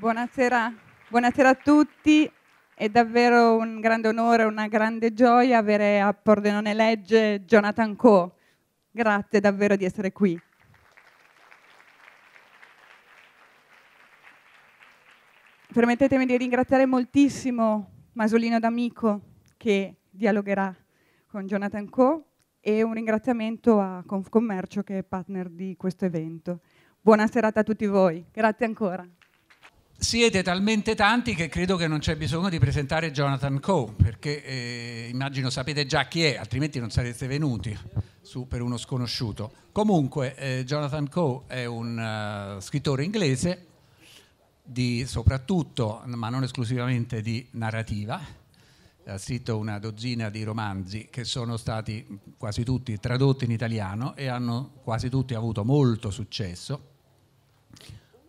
Buonasera. Buonasera, a tutti. È davvero un grande onore, una grande gioia avere a Pordenone Legge Jonathan Coe. Grazie davvero di essere qui. Permettetemi di ringraziare moltissimo Masolino D'Amico che dialogherà con Jonathan Coe e un ringraziamento a Confcommercio che è partner di questo evento. Buona serata a tutti voi, grazie ancora siete talmente tanti che credo che non c'è bisogno di presentare Jonathan Coe, perché eh, immagino sapete già chi è, altrimenti non sareste venuti su per uno sconosciuto. Comunque, eh, Jonathan Coe è un uh, scrittore inglese, di, soprattutto, ma non esclusivamente, di narrativa. Ha scritto una dozzina di romanzi che sono stati quasi tutti tradotti in italiano e hanno quasi tutti avuto molto successo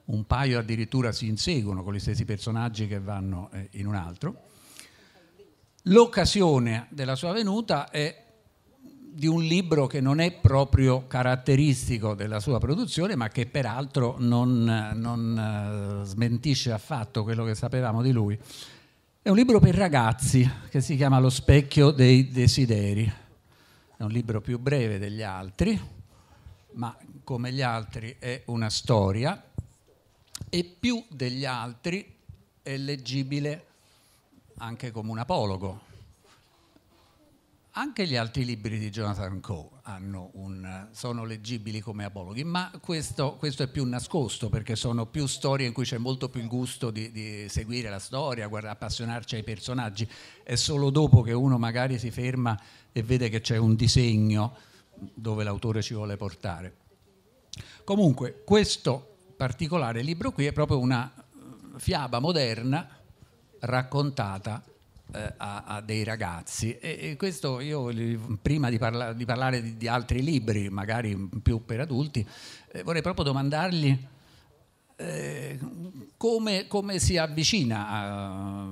un paio addirittura si inseguono con gli stessi personaggi che vanno eh, in un altro. L'occasione della sua venuta è di un libro che non è proprio caratteristico della sua produzione, ma che peraltro non, non eh, smentisce affatto quello che sapevamo di lui. È un libro per ragazzi che si chiama Lo specchio dei desideri. È un libro più breve degli altri, ma come gli altri è una storia e più degli altri è leggibile anche come un apologo. Anche gli altri libri di Jonathan Coe un, sono leggibili come apologhi, ma questo, questo, è più nascosto perché sono più storie in cui c'è molto più il gusto di, di seguire la storia, guarda, appassionarci ai personaggi. È solo dopo che uno magari si ferma e vede che c'è un disegno dove l'autore ci vuole portare. Comunque, questo particolare libro qui è proprio una eh, fiaba moderna raccontata eh, a, a, dei ragazzi e, e questo io prima di, parla, di parlare di, di, altri libri magari più per adulti eh, vorrei proprio domandargli eh, come, come, si avvicina a,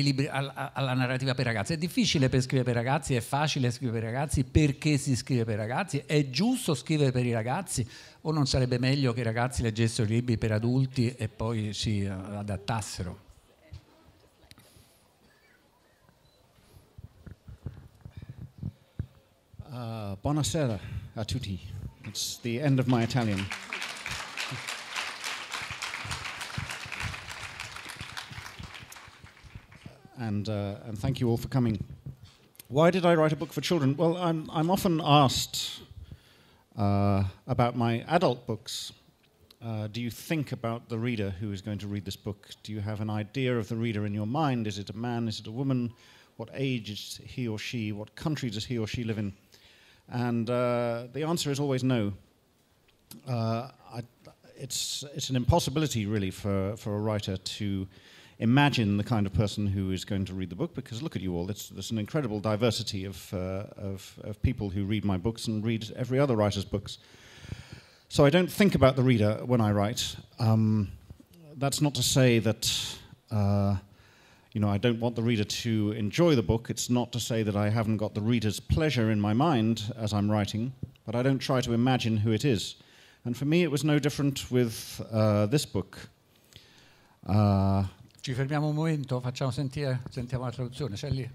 libri, alla, alla narrativa per ragazzi. È difficile per scrivere per ragazzi, è facile scrivere per ragazzi, perché si scrive per ragazzi? È giusto scrivere per i ragazzi o non sarebbe meglio che i ragazzi leggessero libri per adulti e poi si eh, adattassero? Uh, buonasera a tutti. It's the end of my Italian. and, uh, and thank you all for coming. Why did I write a book for children? Well, I'm, I'm often asked uh, about my adult books. Uh, do you think about the reader who is going to read this book? Do you have an idea of the reader in your mind? Is it a man? Is it a woman? What age is he or she? What country does he or she live in? And uh, the answer is always no. Uh, I, it's, it's an impossibility, really, for, for a writer to imagine the kind of person who is going to read the book because look at you all it's, there's an incredible diversity of, uh, of, of, people who read my books and read every other writer's books so i don't think about the reader when i write um, that's not to say that uh, you know i don't want the reader to enjoy the book it's not to say that i haven't got the reader's pleasure in my mind as i'm writing but i don't try to imagine who it is and for me it was no different with uh, this book uh, Ci fermiamo un momento, facciamo sentire, sentiamo la traduzione, c'è lì.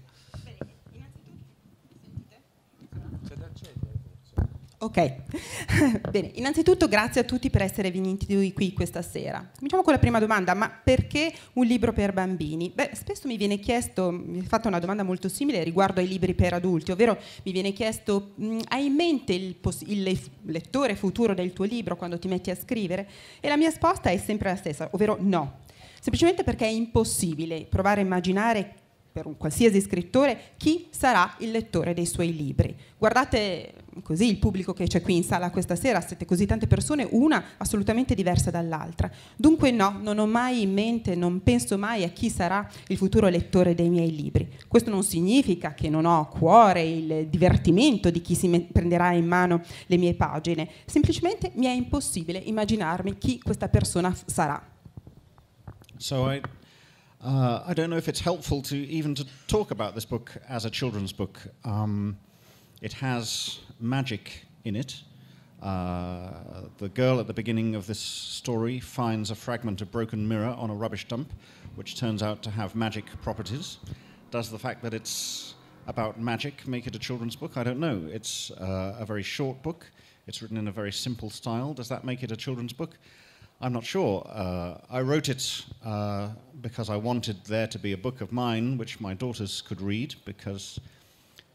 Ok, bene, innanzitutto grazie a tutti per essere venuti qui questa sera. Cominciamo con la prima domanda, ma perché un libro per bambini? Beh, spesso mi viene chiesto, mi è fatta una domanda molto simile riguardo ai libri per adulti, ovvero mi viene chiesto, mh, hai in mente il, il, lettore futuro del tuo libro quando ti metti a scrivere? E la mia risposta è sempre la stessa, ovvero no, semplicemente perché è impossibile provare a immaginare per un qualsiasi scrittore chi sarà il lettore dei suoi libri. Guardate così il pubblico che c'è qui in sala questa sera, siete così tante persone, una assolutamente diversa dall'altra. Dunque no, non ho mai in mente, non penso mai a chi sarà il futuro lettore dei miei libri. Questo non significa che non ho a cuore il divertimento di chi si prenderà in mano le mie pagine, semplicemente mi è impossibile immaginarmi chi questa persona sarà. So I, uh, I don't know if it's helpful to even to talk about this book as a children's book. Um, it has magic in it. Uh, the girl at the beginning of this story finds a fragment of broken mirror on a rubbish dump, which turns out to have magic properties. Does the fact that it's about magic make it a children's book? I don't know. It's uh, a very short book. It's written in a very simple style. Does that make it a children's book? I'm not sure. Uh, I wrote it uh, because I wanted there to be a book of mine which my daughters could read because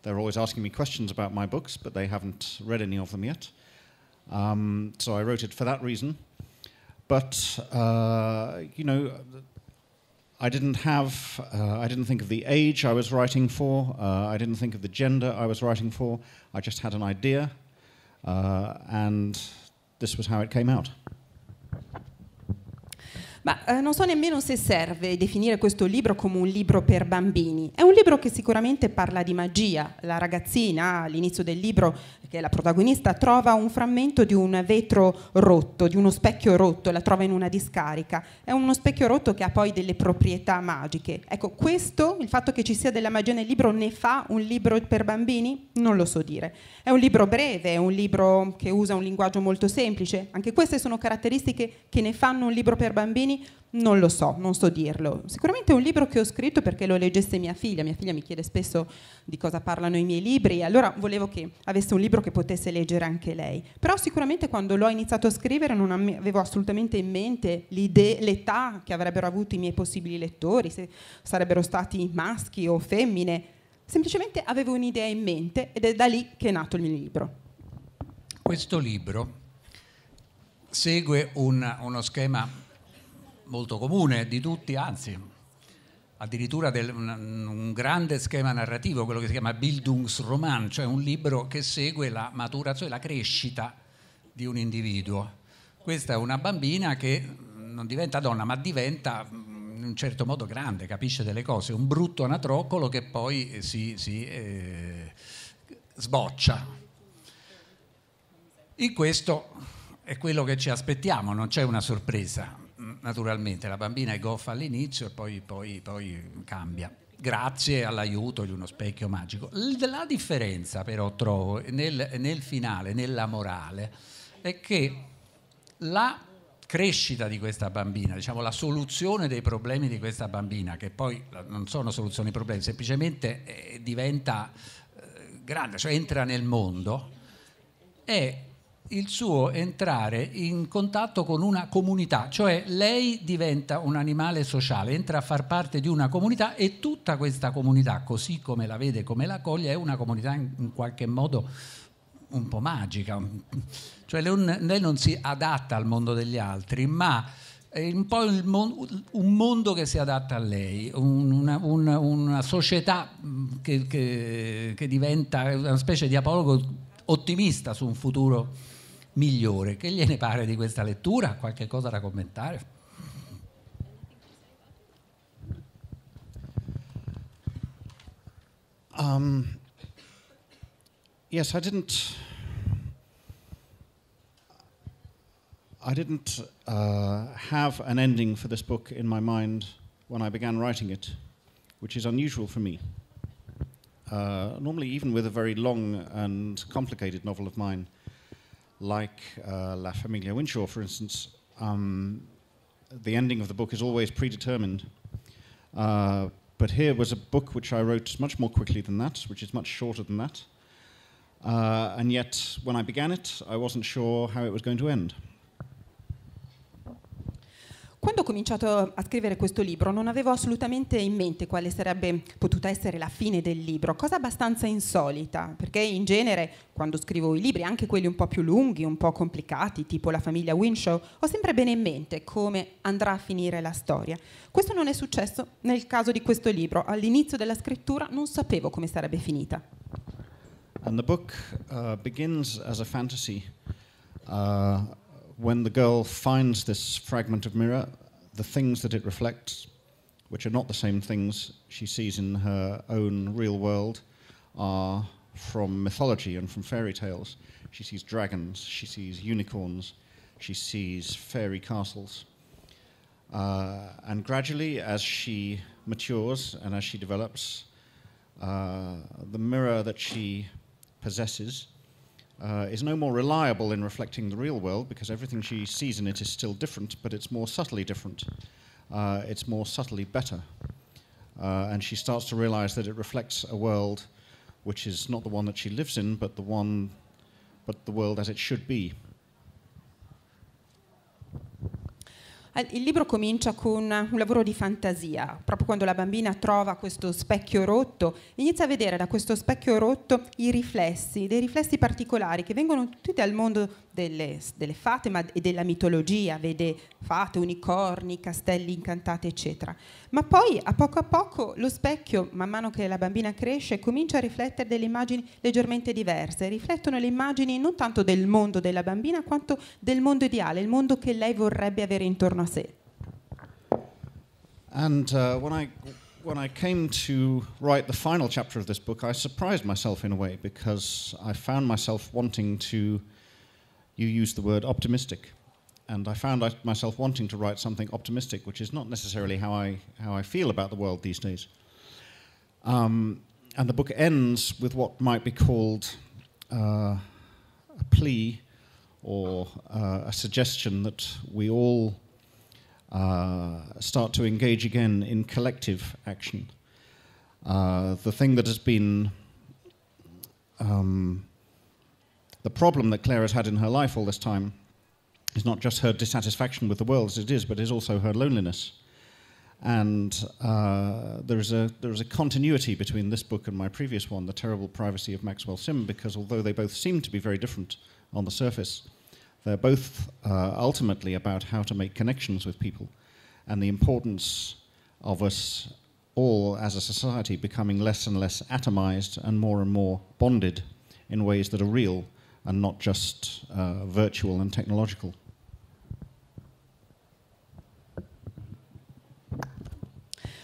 they're always asking me questions about my books, but they haven't read any of them yet. Um, so I wrote it for that reason. But, uh, you know, I didn't have, uh, I didn't think of the age I was writing for, uh, I didn't think of the gender I was writing for, I just had an idea, uh, and this was how it came out. ma eh, non so nemmeno se serve definire questo libro come un libro per bambini. È un libro che sicuramente parla di magia. La ragazzina all'inizio del libro che è la protagonista, trova un frammento di un vetro rotto, di uno specchio rotto, la trova in una discarica. È uno specchio rotto che ha poi delle proprietà magiche. Ecco, questo, il fatto che ci sia della magia nel libro, ne fa un libro per bambini? Non lo so dire. È un libro breve, è un libro che usa un linguaggio molto semplice. Anche queste sono caratteristiche che ne fanno un libro per bambini? Non lo so, non so dirlo. Sicuramente è un libro che ho scritto perché lo leggesse mia figlia. Mia figlia mi chiede spesso di cosa parlano i miei libri, allora volevo che avesse un libro che potesse leggere anche lei. Però sicuramente quando l'ho iniziato a scrivere non avevo assolutamente in mente l'età che avrebbero avuto i miei possibili lettori, se sarebbero stati maschi o femmine. Semplicemente avevo un'idea in mente ed è da lì che è nato il mio libro. Questo libro segue un, uno schema molto comune di tutti, anzi addirittura del, un, un, grande schema narrativo, quello che si chiama Bildungsroman, cioè un libro che segue la maturazione, la crescita di un individuo. Questa è una bambina che non diventa donna, ma diventa mm, in un certo modo grande, capisce delle cose, un brutto anatroccolo che poi si, si eh, sboccia. In questo è quello che ci aspettiamo, non c'è una sorpresa, naturalmente la bambina è goffa all'inizio e poi, poi, poi cambia grazie all'aiuto di uno specchio magico. La differenza però trovo nel, nel, finale, nella morale, è che la crescita di questa bambina, diciamo la soluzione dei problemi di questa bambina, che poi non sono soluzioni ai problemi, semplicemente eh, diventa eh, grande, cioè entra nel mondo, è il suo entrare in contatto con una comunità, cioè lei diventa un animale sociale, entra a far parte di una comunità e tutta questa comunità, così come la vede, come la coglie, è una comunità in qualche modo un po' magica, cioè lei non si adatta al mondo degli altri, ma è un po' mondo, un mondo che si adatta a lei, una, una, una società che, che, che diventa una specie di apologo ottimista su un futuro migliore. Che gliene pare di questa lettura? Qualche cosa da commentare? Um, yes, I didn't. I didn't uh, have an ending for this book in my mind when I began writing it, which is unusual for me. Uh, normally, even with a very long and complicated novel of mine, like uh, La Famiglia Winshaw, for instance, um, the ending of the book is always predetermined. Uh, but here was a book which I wrote much more quickly than that, which is much shorter than that. Uh, and yet, when I began it, I wasn't sure how it was going to end. Quando ho cominciato a scrivere questo libro non avevo assolutamente in mente quale sarebbe potuta essere la fine del libro, cosa abbastanza insolita, perché in genere quando scrivo i libri, anche quelli un po' più lunghi, un po' complicati, tipo La famiglia Winshaw, ho sempre bene in mente come andrà a finire la storia. Questo non è successo nel caso di questo libro, all'inizio della scrittura non sapevo come sarebbe finita. And the book uh, begins as a fantasy. Uh, when the girl finds this fragment of mirror, the things that it reflects, which are not the same things she sees in her own real world, are from mythology and from fairy tales. She sees dragons, she sees unicorns, she sees fairy castles. Uh, and gradually, as she matures and as she develops, uh, the mirror that she possesses uh, is no more reliable in reflecting the real world because everything she sees in it is still different, but it's more subtly different. Uh, it's more subtly better. Uh, and she starts to realize that it reflects a world which is not the one that she lives in, but the one, but the world as it should be. Il libro comincia con un lavoro di fantasia, proprio quando la bambina trova questo specchio rotto, inizia a vedere da questo specchio rotto i riflessi, dei riflessi particolari che vengono tutti dal mondo delle, delle, fate ma, e della mitologia, vede fate, unicorni, castelli incantati, eccetera. Ma poi a poco a poco lo specchio, man mano che la bambina cresce, comincia a riflettere delle immagini leggermente diverse, riflettono le immagini non tanto del mondo della bambina quanto del mondo ideale, il mondo che lei vorrebbe avere intorno a sé. And uh, when I when I came to write the final chapter of this book, I surprised myself in a way because I found myself wanting to you used the word optimistic. And I found myself wanting to write something optimistic, which is not necessarily how I, how I feel about the world these days. Um, and the book ends with what might be called uh, a plea or uh, a suggestion that we all uh, start to engage again in collective action. Uh, the thing that has been um, the problem that Claire has had in her life all this time is not just her dissatisfaction with the world as it is, but is also her loneliness. And uh, there, is a, there is a continuity between this book and my previous one, The Terrible Privacy of Maxwell Sim, because although they both seem to be very different on the surface, they're both uh, ultimately about how to make connections with people and the importance of us all as a society becoming less and less atomized and more and more bonded in ways that are real and not just uh, virtual and technological.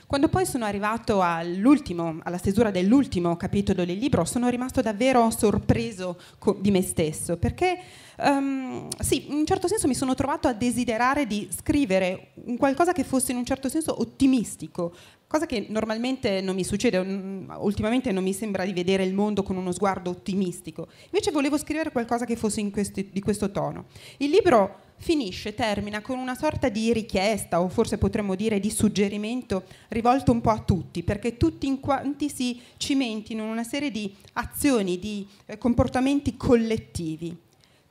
Quando poi sono arrivato all'ultimo, alla stesura dell'ultimo capitolo del libro, sono rimasto davvero sorpreso di me stesso, perché um, sì, in un certo senso mi sono trovato a desiderare di scrivere qualcosa che fosse in un certo senso ottimistico, cosa che normalmente non mi succede, mm, ultimamente non mi sembra di vedere il mondo con uno sguardo ottimistico. Invece volevo scrivere qualcosa che fosse questi, di questo tono. Il libro finisce, termina con una sorta di richiesta o forse potremmo dire di suggerimento rivolto un po' a tutti, perché tutti in quanti si cimentino in una serie di azioni, di eh, comportamenti collettivi.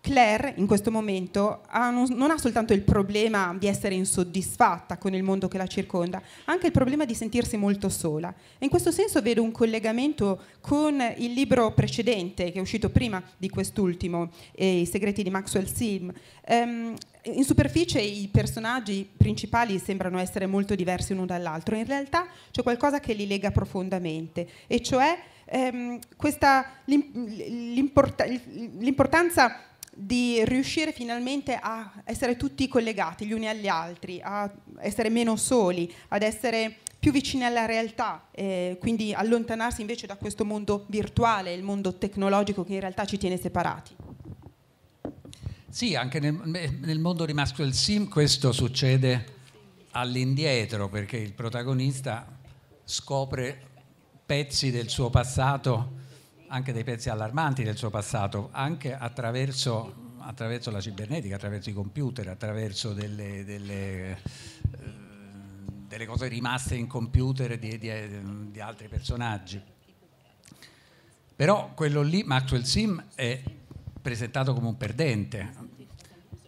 Claire in questo momento ha, non, non, ha soltanto il problema di essere insoddisfatta con il mondo che la circonda, ha anche il problema di sentirsi molto sola. E in questo senso vedo un collegamento con il libro precedente che è uscito prima di quest'ultimo, eh, I segreti di Maxwell Sim. Um, in superficie i personaggi principali sembrano essere molto diversi l'uno dall'altro, in realtà c'è qualcosa che li lega profondamente, e cioè ehm, l'importanza di riuscire finalmente a essere tutti collegati gli uni agli altri, a essere meno soli, ad essere più vicini alla realtà, eh, quindi allontanarsi invece da questo mondo virtuale, il mondo tecnologico che in realtà ci tiene separati. Sì, anche nel, nel mondo di Maxwell Sim questo succede all'indietro perché il protagonista scopre pezzi del suo passato anche dei pezzi allarmanti del suo passato, anche attraverso, attraverso la cibernetica, attraverso i computer, attraverso delle, delle, eh, delle cose rimaste in computer di, di, eh, di, altri personaggi. Però quello lì, Maxwell Sim, è presentato come un perdente,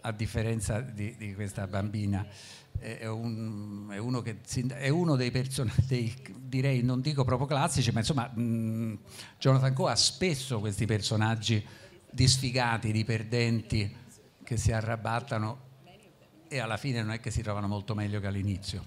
a differenza di, di questa bambina è, un, è, uno, che, è uno dei personaggi, direi non dico proprio classici, ma insomma mh, mm, Jonathan Coe ha spesso questi personaggi disfigati, di perdenti, che si arrabattano e alla fine non è che si trovano molto meglio che all'inizio.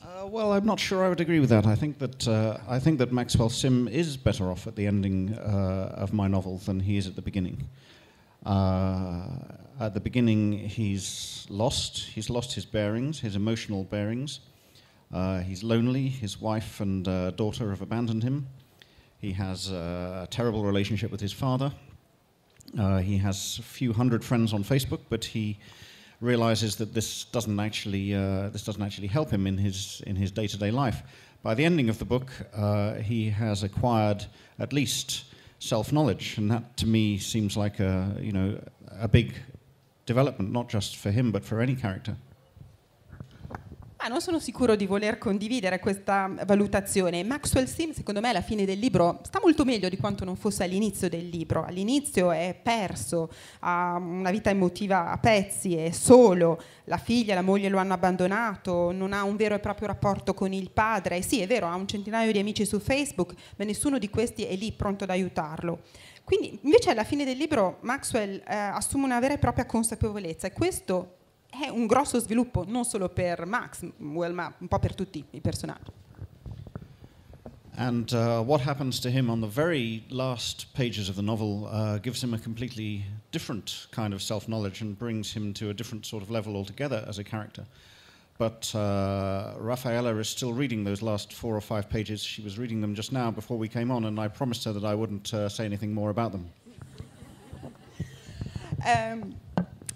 Uh, well, I'm not sure I would agree with that. I think that uh, I think that Maxwell Sim is better off at the ending uh, of my novel than he is at the beginning. Uh, at the beginning, he's lost. He's lost his bearings, his emotional bearings. Uh, he's lonely. His wife and uh, daughter have abandoned him. He has uh, a terrible relationship with his father. Uh, he has a few hundred friends on Facebook, but he realizes that this doesn't actually uh, this doesn't actually help him in his in his day-to-day life. By the ending of the book, he has acquired at least self knowledge, and that to me seems like a you know a big development, not just for him but for any character. Ma non sono sicuro di voler condividere questa valutazione. Maxwell Sim, secondo me, alla fine del libro sta molto meglio di quanto non fosse all'inizio del libro. All'inizio è perso, ha una vita emotiva a pezzi, è solo, la figlia e la moglie lo hanno abbandonato, non ha un vero e proprio rapporto con il padre. Sì, è vero, ha un centinaio di amici su Facebook, ma nessuno di questi è lì pronto ad aiutarlo. Quindi invece alla fine del libro Maxwell eh, assume una vera e propria consapevolezza e questo è un grosso sviluppo non solo per ma un po' per tutti i personaggi. And uh, what happens to him on the very last pages of the novel uh, gives him a completely different kind of self knowledge and brings him to a different sort of level altogether as a character. But uh, Raffaella is still reading those last four or five pages. She was reading them just now before we came on, and I promised her that I wouldn't uh, say anything more about them. Um,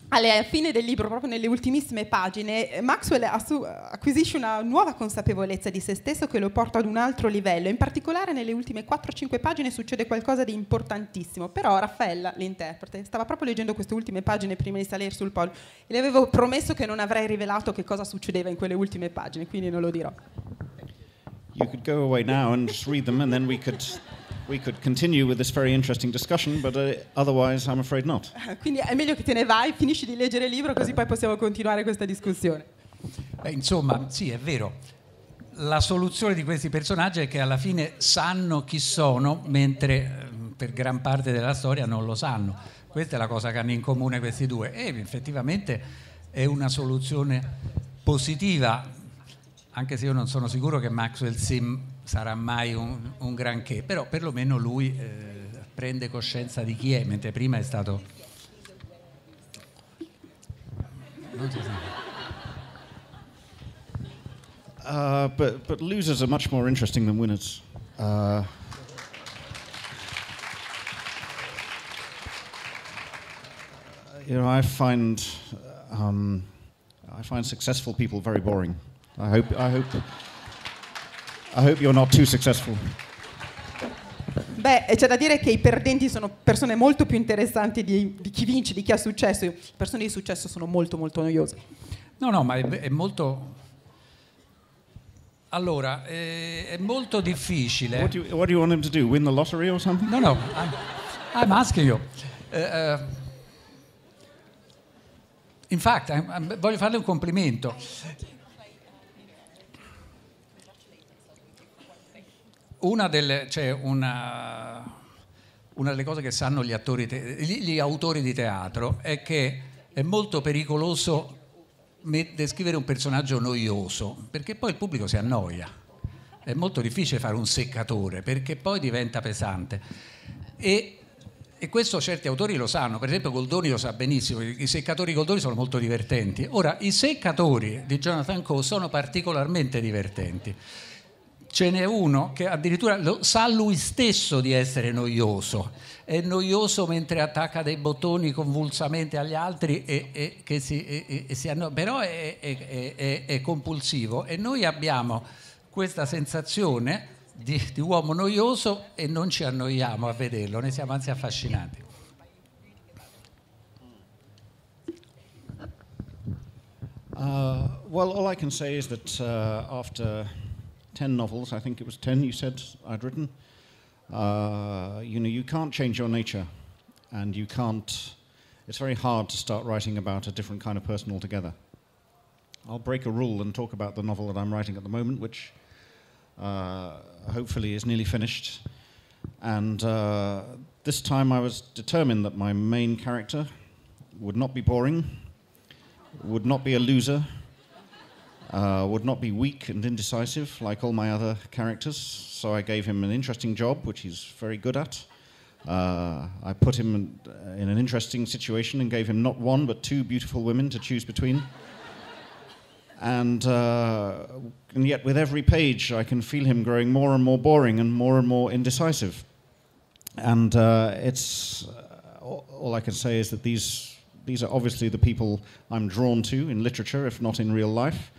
alla fine del libro, proprio nelle ultimissime pagine, Maxwell acquisisce una nuova consapevolezza di se stesso che lo porta ad un altro livello. In particolare nelle ultime 4-5 pagine succede qualcosa di importantissimo. Però Raffaella, l'interprete, stava proprio leggendo queste ultime pagine prima di salire sul podio e le avevo promesso che non avrei rivelato che cosa succedeva in quelle ultime pagine, quindi non lo dirò. You could go away now and just read them and then we could We could continue with this very interesting discussion, but uh, otherwise I'm afraid not. Quindi è meglio che te ne vai, finisci di leggere il libro così eh. poi possiamo continuare questa discussione. Beh, insomma, sì, è vero. La soluzione di questi personaggi è che alla fine sanno chi sono, mentre eh, per gran parte della storia non lo sanno. Questa è la cosa che hanno in comune questi due e effettivamente è una soluzione positiva, anche se io non sono sicuro che Maxwell Sim sarà mai un, un granché, però perlomeno lui eh, prende coscienza di chi è, mentre prima è stato... Non si sente. Uh, but, but losers are much more interesting than winners. Uh, you know, I find um, I find successful people very boring. I hope I hope. I hope you're not too successful. Beh, eh, c'è da dire che i perdenti sono persone molto più interessanti di, di chi vince, di chi ha successo. Le persone di successo sono molto, molto noiose. No, no, ma è, è molto. Allora, è, eh, è molto difficile. What do, you, what do you want him to do? Win the lottery or something? No, no, I'm, I'm asking you. Uh, uh, in fact, I'm, I'm, voglio farle un complimento. una delle, cioè una, una delle cose che sanno gli, attori, gli, gli autori di teatro è che è molto pericoloso descrivere un personaggio noioso, perché poi il pubblico si annoia. È molto difficile fare un seccatore, perché poi diventa pesante. E, e questo certi autori lo sanno, per esempio Goldoni lo sa benissimo, i seccatori Goldoni sono molto divertenti. Ora, i seccatori di Jonathan Coe sono particolarmente divertenti ce n'è uno che addirittura lo, sa lui stesso di essere noioso, è noioso mentre attacca dei bottoni convulsamente agli altri, e, e, che si, e, e si anno... però è, è, è, è, compulsivo e noi abbiamo questa sensazione di, di uomo noioso e non ci annoiamo a vederlo, ne siamo anzi affascinati. Uh, well, all I can say is that uh, after 10 novels, I think it was 10 you said I'd written. Uh, you know, you can't change your nature, and you can't, it's very hard to start writing about a different kind of person altogether. I'll break a rule and talk about the novel that I'm writing at the moment, which uh, hopefully is nearly finished. And uh, this time I was determined that my main character would not be boring, would not be a loser, uh, would not be weak and indecisive like all my other characters, so I gave him an interesting job, which he's very good at. Uh, I put him in, uh, in, an interesting situation and gave him not one but two beautiful women to choose between. and, uh, and yet, with every page, I can feel him growing more and more boring and more and more indecisive. And uh, it's uh, all I can say is that these these are obviously the people I'm drawn to in literature, if not in real life.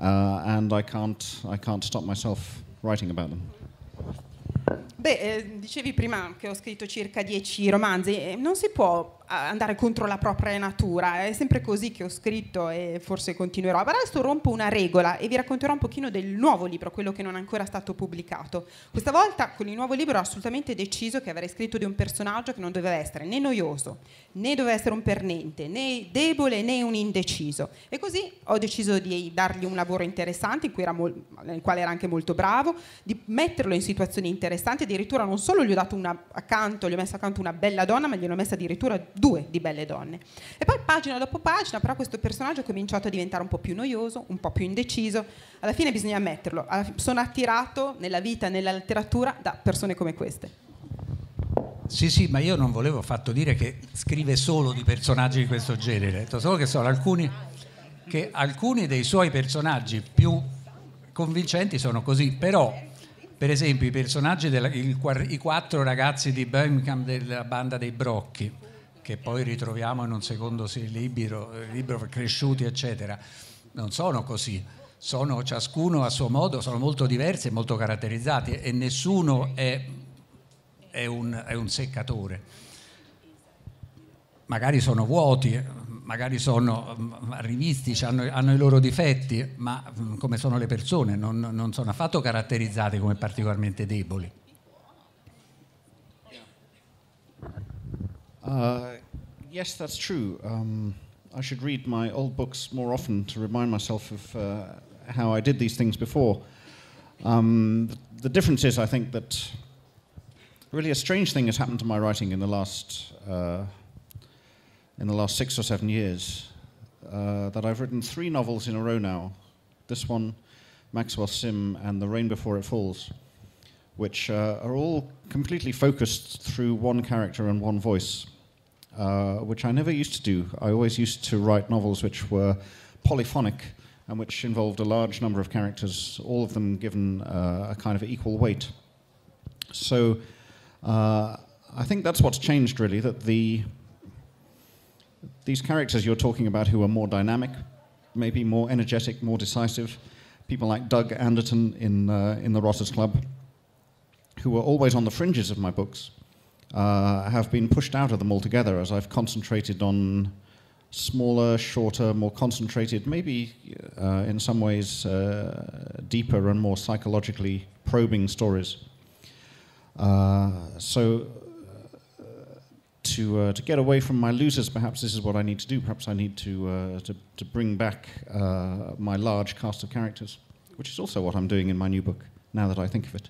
Uh, and I can't, I can't stop myself writing about them. Beh, eh, dicevi prima che ho scritto circa dieci romanzi, eh, non si può eh, andare contro la propria natura, è sempre così che ho scritto e forse continuerò. Ma adesso rompo una regola e vi racconterò un pochino del nuovo libro, quello che non è ancora stato pubblicato. Questa volta con il nuovo libro ho assolutamente deciso che avrei scritto di un personaggio che non doveva essere né noioso, né doveva essere un pernente, né debole né un indeciso. E così ho deciso di dargli un lavoro interessante, in nel quale era anche molto bravo, di metterlo in situazioni interessanti, di addirittura non solo gli ho dato una accanto, gli ho messo accanto una bella donna, ma gli ho messa addirittura due di belle donne. E poi pagina dopo pagina, però questo personaggio è cominciato a diventare un po' più noioso, un po' più indeciso. Alla fine bisogna ammetterlo, sono attirato nella vita, nella letteratura da persone come queste. Sì, sì, ma io non volevo affatto dire che scrive solo di personaggi di questo genere, solo che sono alcuni, che alcuni dei suoi personaggi più convincenti sono così, però per esempio i personaggi, della, il, i quattro ragazzi di Birmingham della banda dei Brocchi, che poi ritroviamo in un secondo libro, libro cresciuti, eccetera, non sono così. Sono ciascuno a suo modo, sono molto diversi e molto caratterizzati e nessuno è, è, un, è un seccatore. Magari sono vuoti, magari sono mm, rivisti, hanno, hanno, i loro difetti, ma mm, come sono le persone, non, non sono affatto caratterizzate come particolarmente deboli. Uh, yes, that's true. Um, I should read my old books more often to remind myself of uh, how I did these things before. Um, the difference is, I think, that really a strange thing has happened to my writing in the last. Uh, in the last six or seven years uh, that I've written three novels in a row now. This one, Maxwell Sim and The Rain Before It Falls, which uh, are all completely focused through one character and one voice, uh, which I never used to do. I always used to write novels which were polyphonic and which involved a large number of characters, all of them given uh, a kind of equal weight. So uh, I think that's what's changed, really, that the these characters you're talking about who are more dynamic, maybe more energetic, more decisive, people like Doug Anderton in, uh, in the Rotters Club, who were always on the fringes of my books, uh, have been pushed out of them altogether as I've concentrated on smaller, shorter, more concentrated, maybe uh, in some ways uh, deeper and more psychologically probing stories. Uh, so to uh, to get away from my losers, perhaps this is what I need to do. Perhaps I need to uh, to, to, bring back uh, my large cast of characters, which is also what I'm doing in my new book. Now that I think of it.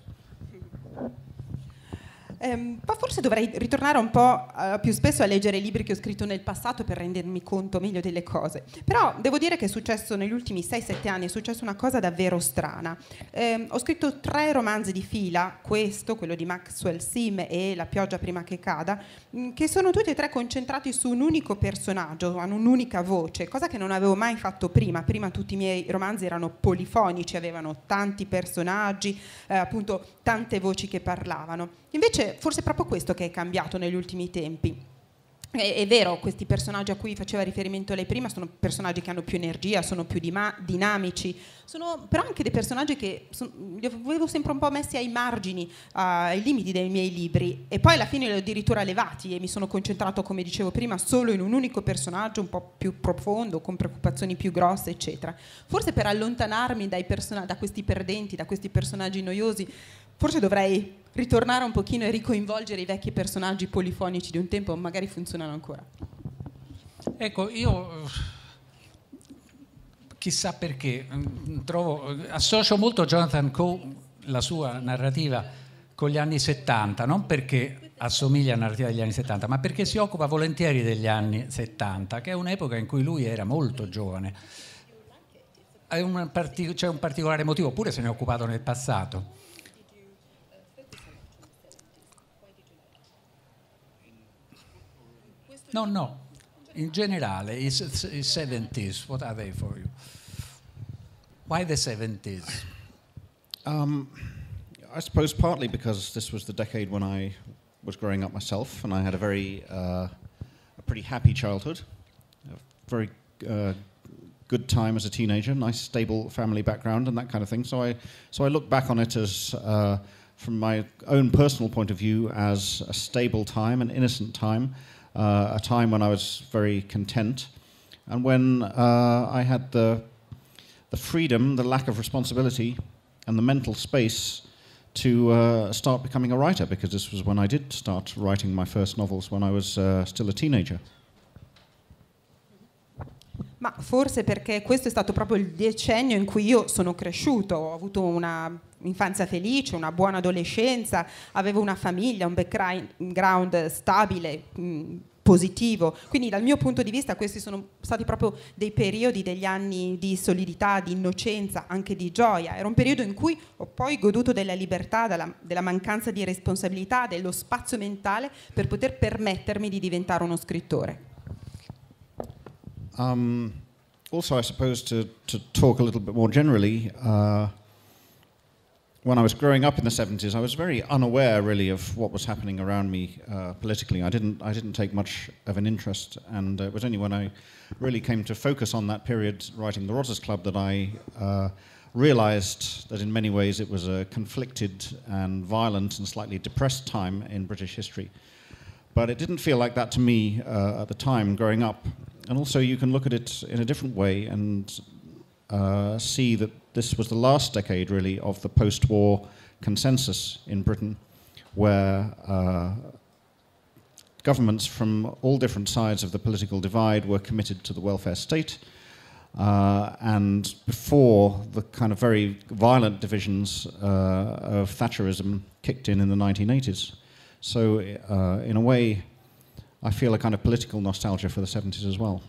Eh, forse dovrei ritornare un po' eh, più spesso a leggere i libri che ho scritto nel passato per rendermi conto meglio delle cose. Però devo dire che è successo negli ultimi 6-7 anni, è successa una cosa davvero strana. Eh, ho scritto tre romanzi di fila, questo, quello di Maxwell Sim e La pioggia prima che cada, mm, che sono tutti e tre concentrati su un unico personaggio, hanno un'unica voce, cosa che non avevo mai fatto prima. Prima tutti i miei romanzi erano polifonici, avevano tanti personaggi, eh, appunto tante voci che parlavano. Invece forse è proprio questo che è cambiato negli ultimi tempi. È, è, vero, questi personaggi a cui faceva riferimento lei prima sono personaggi che hanno più energia, sono più dinamici, sono però anche dei personaggi che sono, li avevo sempre un po' messi ai margini, uh, ai limiti dei miei libri e poi alla fine li ho addirittura levati e mi sono concentrato, come dicevo prima, solo in un unico personaggio un po' più profondo, con preoccupazioni più grosse, eccetera. Forse per allontanarmi da questi perdenti, da questi personaggi noiosi, forse dovrei ritornare un pochino e ricoinvolgere i vecchi personaggi polifonici di un tempo, magari funzionano ancora. Ecco, io chissà perché trovo, associo molto Jonathan Coe, la sua narrativa, con gli anni 70, non perché assomiglia alla narrativa degli anni 70, ma perché si occupa volentieri degli anni 70, che è un'epoca in cui lui era molto giovane. C'è un particolare motivo, pure se ne è occupato nel passato No, no. In general, it's, it's 70s. What are they for you? Why the 70s? Um, I suppose partly because this was the decade when I was growing up myself, and I had a very, uh, a pretty happy childhood, a very uh, good time as a teenager, nice stable family background, and that kind of thing. So I, so I look back on it as, uh, from my own personal point of view, as a stable time, an innocent time uh, a time when I was very content, and when uh, I had the, the freedom, the lack of responsibility, and the mental space to uh, start becoming a writer, because this was when I did start writing my first novels when I was uh, still a teenager. Ma forse perché questo è stato proprio il decennio in cui io sono cresciuto, ho avuto una un'infanzia felice, una buona adolescenza, avevo una famiglia, un background stabile, mm, positivo. Quindi dal mio punto di vista questi sono stati proprio dei periodi, degli anni di solidità, di innocenza, anche di gioia. Era un periodo in cui ho poi goduto della libertà, della, della mancanza di responsabilità, dello spazio mentale per poter permettermi di diventare uno scrittore. Um, also, I suppose to, to talk a little bit more generally, uh... when I was growing up in the 70s, I was very unaware, really, of what was happening around me uh, politically. I didn't, I didn't take much of an interest, and uh, it was only when I really came to focus on that period writing The Rotters Club that I uh, realized that in many ways it was a conflicted and violent and slightly depressed time in British history. But it didn't feel like that to me uh, at the time growing up. And also, you can look at it in a different way and uh, see that this was the last decade, really, of the post war consensus in Britain, where uh, governments from all different sides of the political divide were committed to the welfare state. Uh, and before the kind of very violent divisions uh, of Thatcherism kicked in in the 1980s. So, uh, in a way, I feel a kind of political nostalgia for the 70s as well.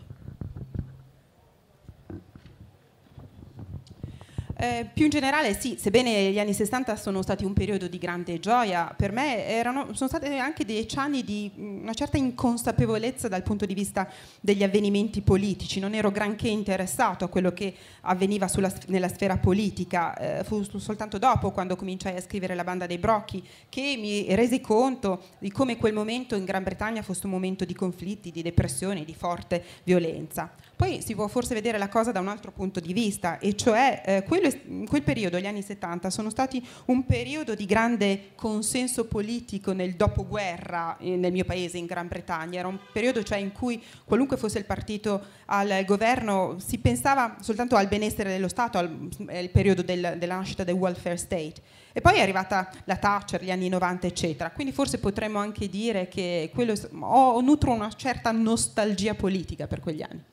Eh, più in generale, sì, sebbene gli anni 60 sono stati un periodo di grande gioia, per me erano, sono stati anche dieci anni di mm, una certa inconsapevolezza dal punto di vista degli avvenimenti politici. Non ero granché interessato a quello che avveniva sulla, nella sfera politica. Eh, fu soltanto dopo, quando cominciai a scrivere La banda dei Brocchi, che mi resi conto di come quel momento in Gran Bretagna fosse un momento di conflitti, di depressione, di forte violenza. Poi si può forse vedere la cosa da un altro punto di vista, e cioè eh, quello, quel periodo, gli anni 70, sono stati un periodo di grande consenso politico nel dopoguerra eh, nel mio paese, in Gran Bretagna. Era un periodo cioè, in cui qualunque fosse il partito al governo si pensava soltanto al benessere dello Stato, al, al periodo del, della nascita del welfare state. E poi è arrivata la Thatcher, gli anni 90, eccetera. Quindi forse potremmo anche dire che quello, ho, nutro una certa nostalgia politica per quegli anni.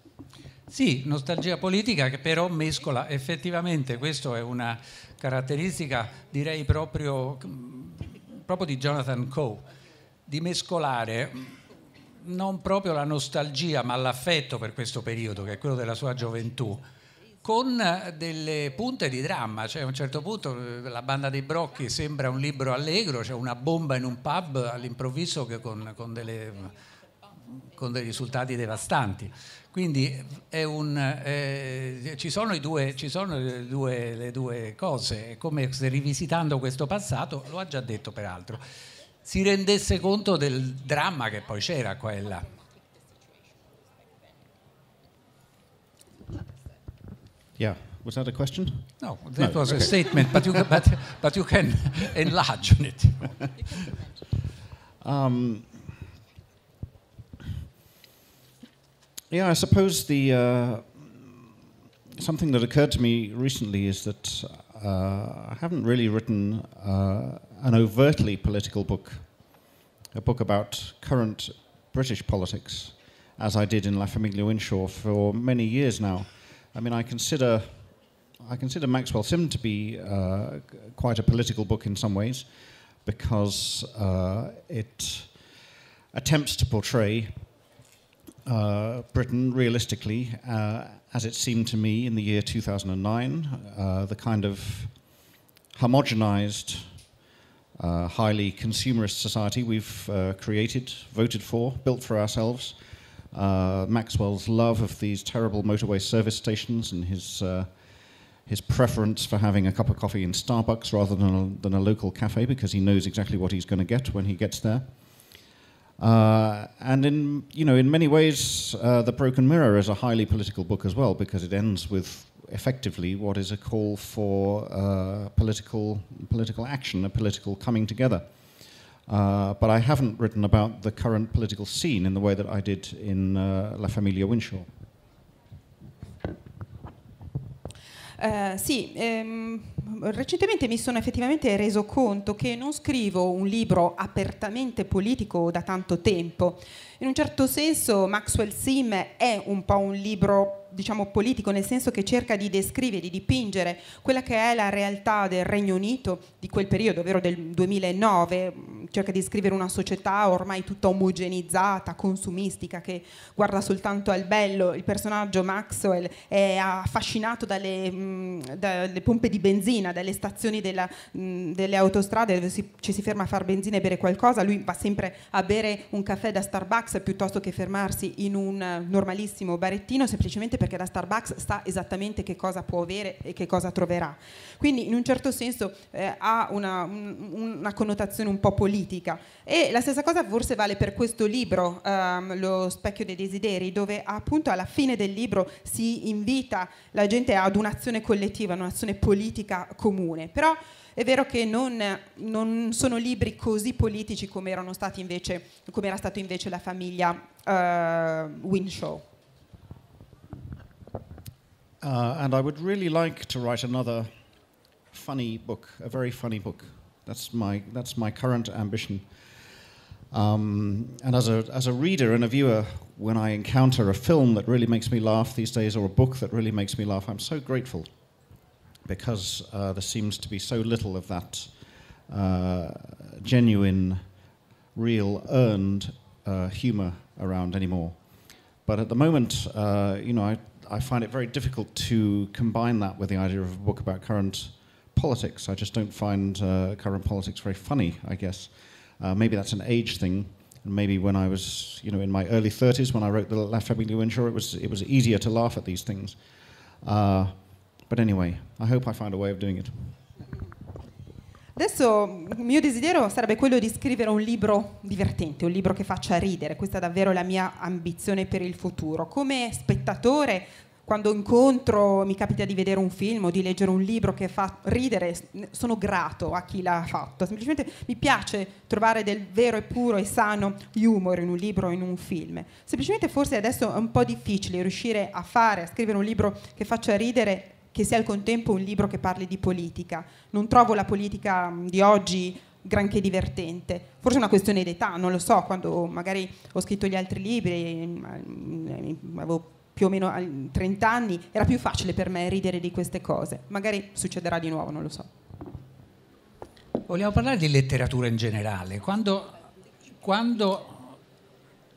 Sì, nostalgia politica che però mescola effettivamente, questa è una caratteristica direi proprio, mm, proprio di Jonathan Coe, di mescolare non proprio la nostalgia ma l'affetto per questo periodo, che è quello della sua gioventù, con delle punte di dramma, cioè a un certo punto eh, la banda dei Brocchi sembra un libro allegro, c'è cioè una bomba in un pub all'improvviso con, con, delle, con dei risultati devastanti. Quindi un, eh, ci sono, due, ci sono le, due, le, due, cose, è come se rivisitando questo passato, lo ha già detto peraltro, si rendesse conto del dramma che poi c'era qua e là. Yeah, was that a question? No, that no, was okay. a statement, but you, but, but you can enlarge on it. um, yeah, I suppose the uh, something that occurred to me recently is that uh, I haven't really written uh, an overtly political book, a book about current British politics, as I did in La Famiglia Winshaw for many years now. I mean, I consider I consider Maxwell Sim to be uh, quite a political book in some ways, because uh, it attempts to portray uh, Britain, realistically, uh, as it seemed to me in the year 2009, uh, the kind of homogenized, uh, highly consumerist society we've created, voted for, built for ourselves. Maxwell's love of these terrible motorway service stations and his his preference for having a cup of coffee in Starbucks rather than a, than a local cafe because he knows exactly what he's going to get when he gets there. Uh, and in you know in many ways, uh, the Broken Mirror is a highly political book as well because it ends with effectively what is a call for uh, political political action, a political coming together. Uh, but I haven't written about the current political scene in the way that I did in uh, La Familia Winshaw. Uh, sì, recentemente mi sono effettivamente reso conto che non scrivo un libro apertamente politico da tanto tempo. In un certo senso Maxwell Sim è un po' un libro diciamo politico nel senso che cerca di descrivere, di dipingere quella che è la realtà del Regno Unito di quel periodo, ovvero del 2009, cerca di descrivere una società ormai tutta omogenizzata, consumistica che guarda soltanto al bello. Il personaggio Maxwell è affascinato dalle, mh, mm, dalle pompe di benzina benzina, dalle stazioni della, mh, delle autostrade dove si, ci si ferma a fare benzina e bere qualcosa, lui va sempre a bere un caffè da Starbucks piuttosto che fermarsi in un normalissimo barettino, semplicemente perché da Starbucks sa esattamente che cosa può avere e che cosa troverà. Quindi in un certo senso eh, ha una, un, una, connotazione un po' politica. E la stessa cosa forse vale per questo libro, ehm, Lo specchio dei desideri, dove appunto alla fine del libro si invita la gente ad un'azione collettiva, un'azione politica comune. Però è vero che non, non sono libri così politici come, erano stati invece, come era stato invece la famiglia uh, Winshaw. Uh, and I would really like to write another funny book, a very funny book. That's my, that's my current ambition. Um, and as a, as a reader and a viewer, when I encounter a film that really makes me laugh these days or a book that really makes me laugh, I'm so grateful. because uh, there seems to be so little of that uh, genuine, real, earned uh, humour around anymore. But at the moment, uh, you know, I, I find it very difficult to combine that with the idea of a book about current politics. I just don't find uh, current politics very funny, I guess. Uh, maybe that's an age thing. And maybe when I was, you know, in my early 30s, when I wrote the La Famille Windsor, it was, it was easier to laugh at these things. Uh, But anyway, I hope I find a way of doing it. Adesso il mio desiderio sarebbe quello di scrivere un libro divertente, un libro che faccia ridere, questa è davvero la mia ambizione per il futuro. Come spettatore, quando incontro, mi capita di vedere un film o di leggere un libro che fa ridere, sono grato a chi l'ha fatto. Semplicemente mi piace trovare del vero e puro e sano humor in un libro o in un film. Semplicemente forse adesso è un po' difficile riuscire a fare, a scrivere un libro che faccia ridere che sia al contempo un libro che parli di politica. Non trovo la politica mm, di oggi granché divertente. Forse è una questione d'età, non lo so, quando magari ho scritto gli altri libri, mm, mm, avevo più o meno 30 anni, era più facile per me ridere di queste cose. Magari succederà di nuovo, non lo so. Vogliamo parlare di letteratura in generale. Quando, quando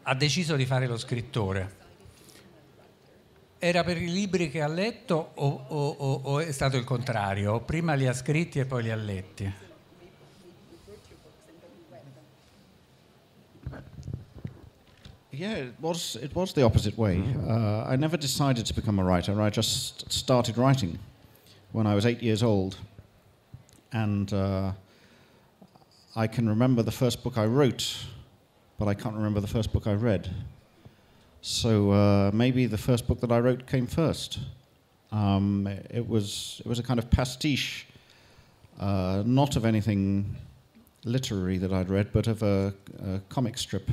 ha deciso di fare lo scrittore, era per i libri che ha letto o, o, o, o è stato il contrario? Prima li ha scritti e poi li ha letti? Yeah, it was, it was the opposite way. Mm-hmm. Uh, I never decided to become a writer. I just started writing when I was eight years old. And uh, I can remember the first book I wrote, but I can't remember the first book I read. So uh, maybe the first book that I wrote came first. Um, it, was, it was a kind of pastiche, uh, not of anything literary that I'd read, but of a, a, comic strip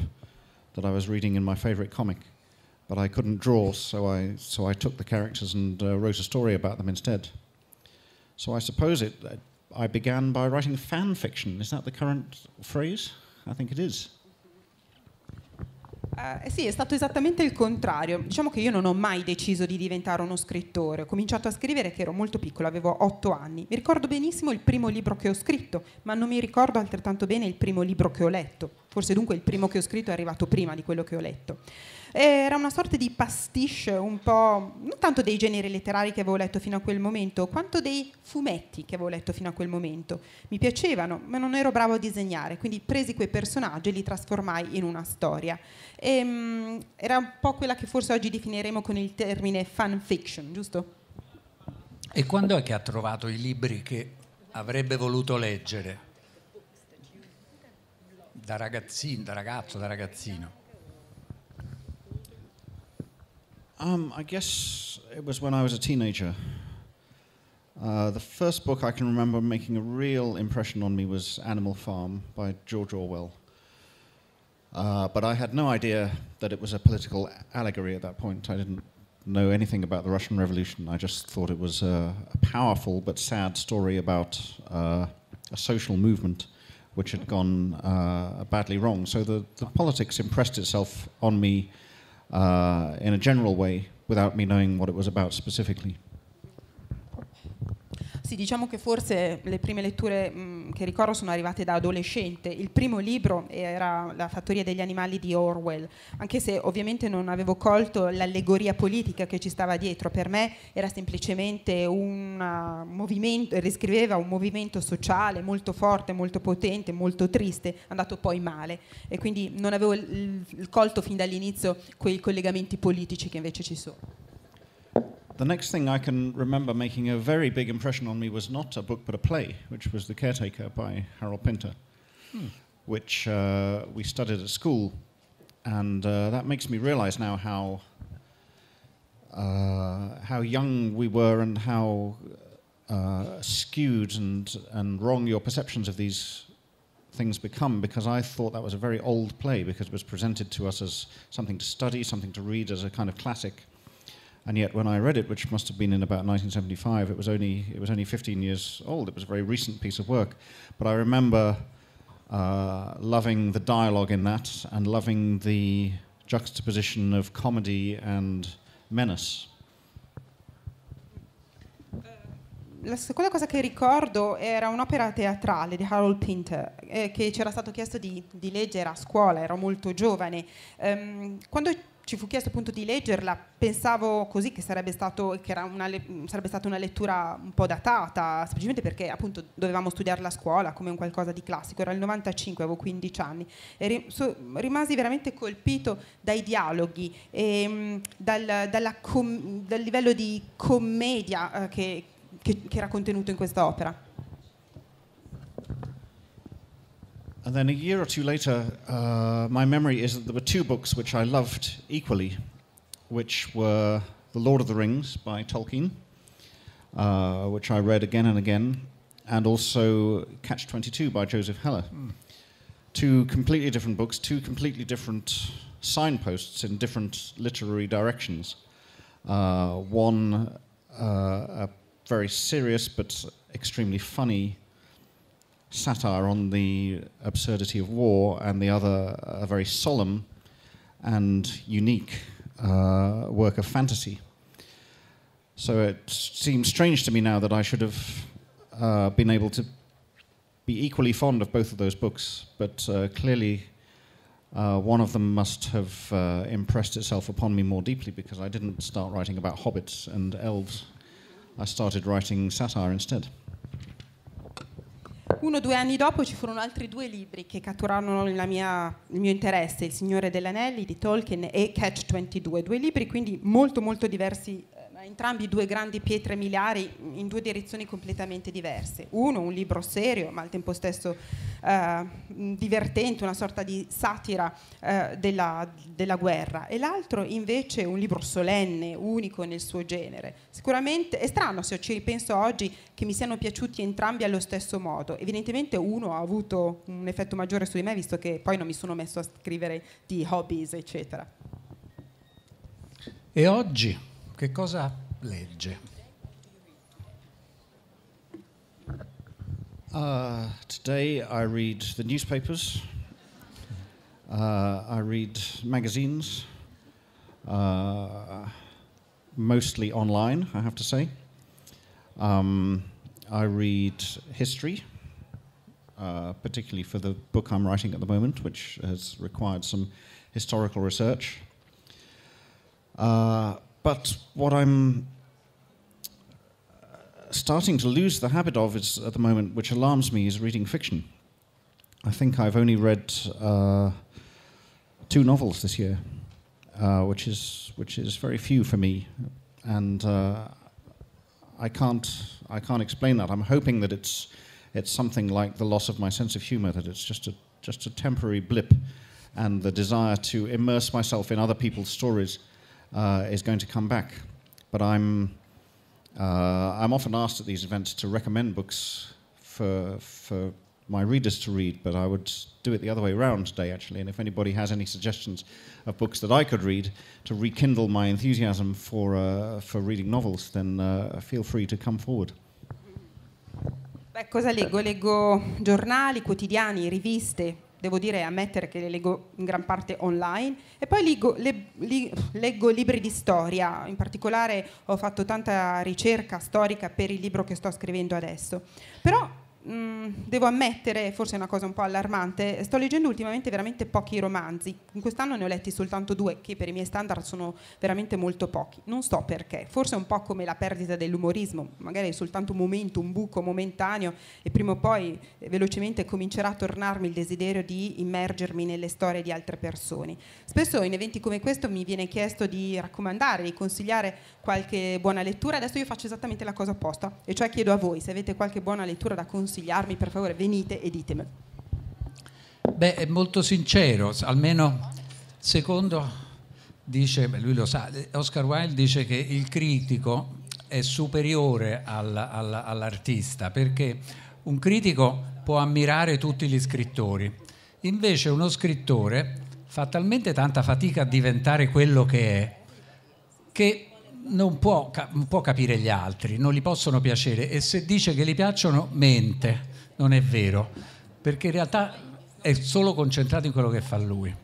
that I was reading in my favorite comic. But I couldn't draw, so I, so I took the characters and uh, wrote a story about them instead. So I suppose it, I began by writing fan fiction. Is that the current phrase? I think it is. Uh, sì, è stato esattamente il contrario. Diciamo che io non ho mai deciso di diventare uno scrittore. Ho cominciato a scrivere che ero molto piccola, avevo otto anni. Mi ricordo benissimo il primo libro che ho scritto, ma non mi ricordo altrettanto bene il primo libro che ho letto. Forse dunque il primo che ho scritto è arrivato prima di quello che ho letto. Era una sorta di pastiche un po' non tanto dei generi letterari che avevo letto fino a quel momento, quanto dei fumetti che avevo letto fino a quel momento. Mi piacevano, ma non ero bravo a disegnare, quindi presi quei personaggi e li trasformai in una storia. E, um, era un po' quella che forse oggi definiremo con il termine fan fiction, giusto? E quando è che ha trovato i libri che avrebbe voluto leggere? Da ragazzino, da ragazzo, da ragazzino. Um, I guess it was when I was a teenager. Uh, the first book I can remember making a real impression on me was Animal Farm by George Orwell. Uh, but I had no idea that it was a political allegory at that point. I didn't know anything about the Russian Revolution. I just thought it was a, a powerful but sad story about uh, a social movement which had gone uh, badly wrong. So the, the politics impressed itself on me uh, in a general way without me knowing what it was about specifically. Sì, diciamo che forse le prime letture mh, che ricordo sono arrivate da adolescente. Il primo libro era La fattoria degli animali di Orwell, anche se ovviamente non avevo colto l'allegoria politica che ci stava dietro. Per me era semplicemente un uh, movimento, riscriveva un movimento sociale molto forte, molto potente, molto triste, andato poi male. E quindi non avevo colto fin dall'inizio quei collegamenti politici che invece ci sono. The next thing I can remember making a very big impression on me was not a book but a play, which was The Caretaker by Harold Pinter, hmm. which uh, we studied at school. And uh, that makes me realize now how, uh, how young we were and how uh, skewed and, and wrong your perceptions of these things become because I thought that was a very old play because it was presented to us as something to study, something to read as a kind of classic. And yet, when I read it, which must have been in about 1975, it was only it was only 15 years old. It was a very recent piece of work, but I remember uh, loving the dialogue in that and loving the juxtaposition of comedy and menace. Eh, la seconda cosa che ricordo era un'opera teatrale di Harold Pinter eh, che c'era stato chiesto di, di, leggere a scuola, ero molto giovane. Um, quando ci fu chiesto appunto di leggerla, pensavo così che, sarebbe, stato, che una, sarebbe, stata una lettura un po' datata, semplicemente perché appunto dovevamo studiarla a scuola come un qualcosa di classico, era il 95, avevo 15 anni, e rimasi veramente colpito dai dialoghi, e, ehm, dal, com, dal, livello di commedia eh, che, che, che era contenuto in questa opera. And then a year or two later, uh, my memory is that there were two books which I loved equally, which were The Lord of the Rings by Tolkien, uh, which I read again and again, and also Catch 22 by Joseph Heller. Mm. Two completely different books, two completely different signposts in different literary directions. Uh, one, uh, a very serious but extremely funny satire on the absurdity of war, and the other a very solemn and unique uh, work of fantasy. So it seems strange to me now that I should have uh, been able to be equally fond of both of those books, but uh, clearly uh, one of them must have uh, impressed itself upon me more deeply because I didn't start writing about hobbits and elves. I started writing satire instead. Uno o due anni dopo ci furono altri due libri che catturarono mia, il mio interesse, Il Signore Anelli di Tolkien e Catch 22, due libri quindi molto molto diversi entrambi due grandi pietre miliari in due direzioni completamente diverse. Uno, un libro serio, ma al tempo stesso eh, divertente, una sorta di satira eh, della, della, guerra, e l'altro invece un libro solenne, unico nel suo genere. Sicuramente è strano se ci ripenso oggi che mi siano piaciuti entrambi allo stesso modo. Evidentemente uno ha avuto un effetto maggiore su di me, visto che poi non mi sono messo a scrivere di hobbies, eccetera. E oggi? che cosa legge? Uh, today I read the newspapers, uh, I read magazines, uh, mostly online, I have to say. Um, I read history, uh, particularly for the book I'm writing at the moment, which has required some historical research. Uh, but what I'm uh, starting to lose the habit of is at the moment, which alarms me, is reading fiction. I think I've only read uh, two novels this year, uh, which is which is very few for me, and uh, I can't I can't explain that. I'm hoping that it's it's something like the loss of my sense of humour, that it's just a just a temporary blip, and the desire to immerse myself in other people's stories uh, is going to come back. But I'm, uh, I'm often asked at these events to recommend books for, for my readers to read, but I would do it the other way around today, actually. And if anybody has any suggestions of books that I could read to rekindle my enthusiasm for, uh, for reading novels, then uh, feel free to come forward. Beh, cosa leggo? Leggo giornali, quotidiani, riviste, devo dire e ammettere che le leggo in gran parte online e poi leggo, le, li, leggo, libri di storia, in particolare ho fatto tanta ricerca storica per il libro che sto scrivendo adesso, però devo ammettere, forse è una cosa un po' allarmante, sto leggendo ultimamente veramente pochi romanzi. In quest'anno ne ho letti soltanto due, che per i miei standard sono veramente molto pochi. Non so perché, forse è un po' come la perdita dell'umorismo, magari è soltanto un momento, un buco momentaneo e prima o poi eh, velocemente comincerà a tornarmi il desiderio di immergermi nelle storie di altre persone. Spesso in eventi come questo mi viene chiesto di raccomandare, di consigliare qualche buona lettura, adesso io faccio esattamente la cosa opposta, e cioè chiedo a voi se avete qualche buona lettura da consigliare consigliarmi, per favore venite e ditemelo. Beh, è molto sincero, almeno secondo dice, lui lo sa, eh, Oscar Wilde dice che il critico è superiore al, al, all'artista perché un critico può ammirare tutti gli scrittori, invece uno scrittore fa talmente tanta fatica a diventare quello che è che non può, può, capire gli altri, non gli possono piacere e se dice che gli piacciono mente, non è vero, perché in realtà è solo concentrato in quello che fa lui.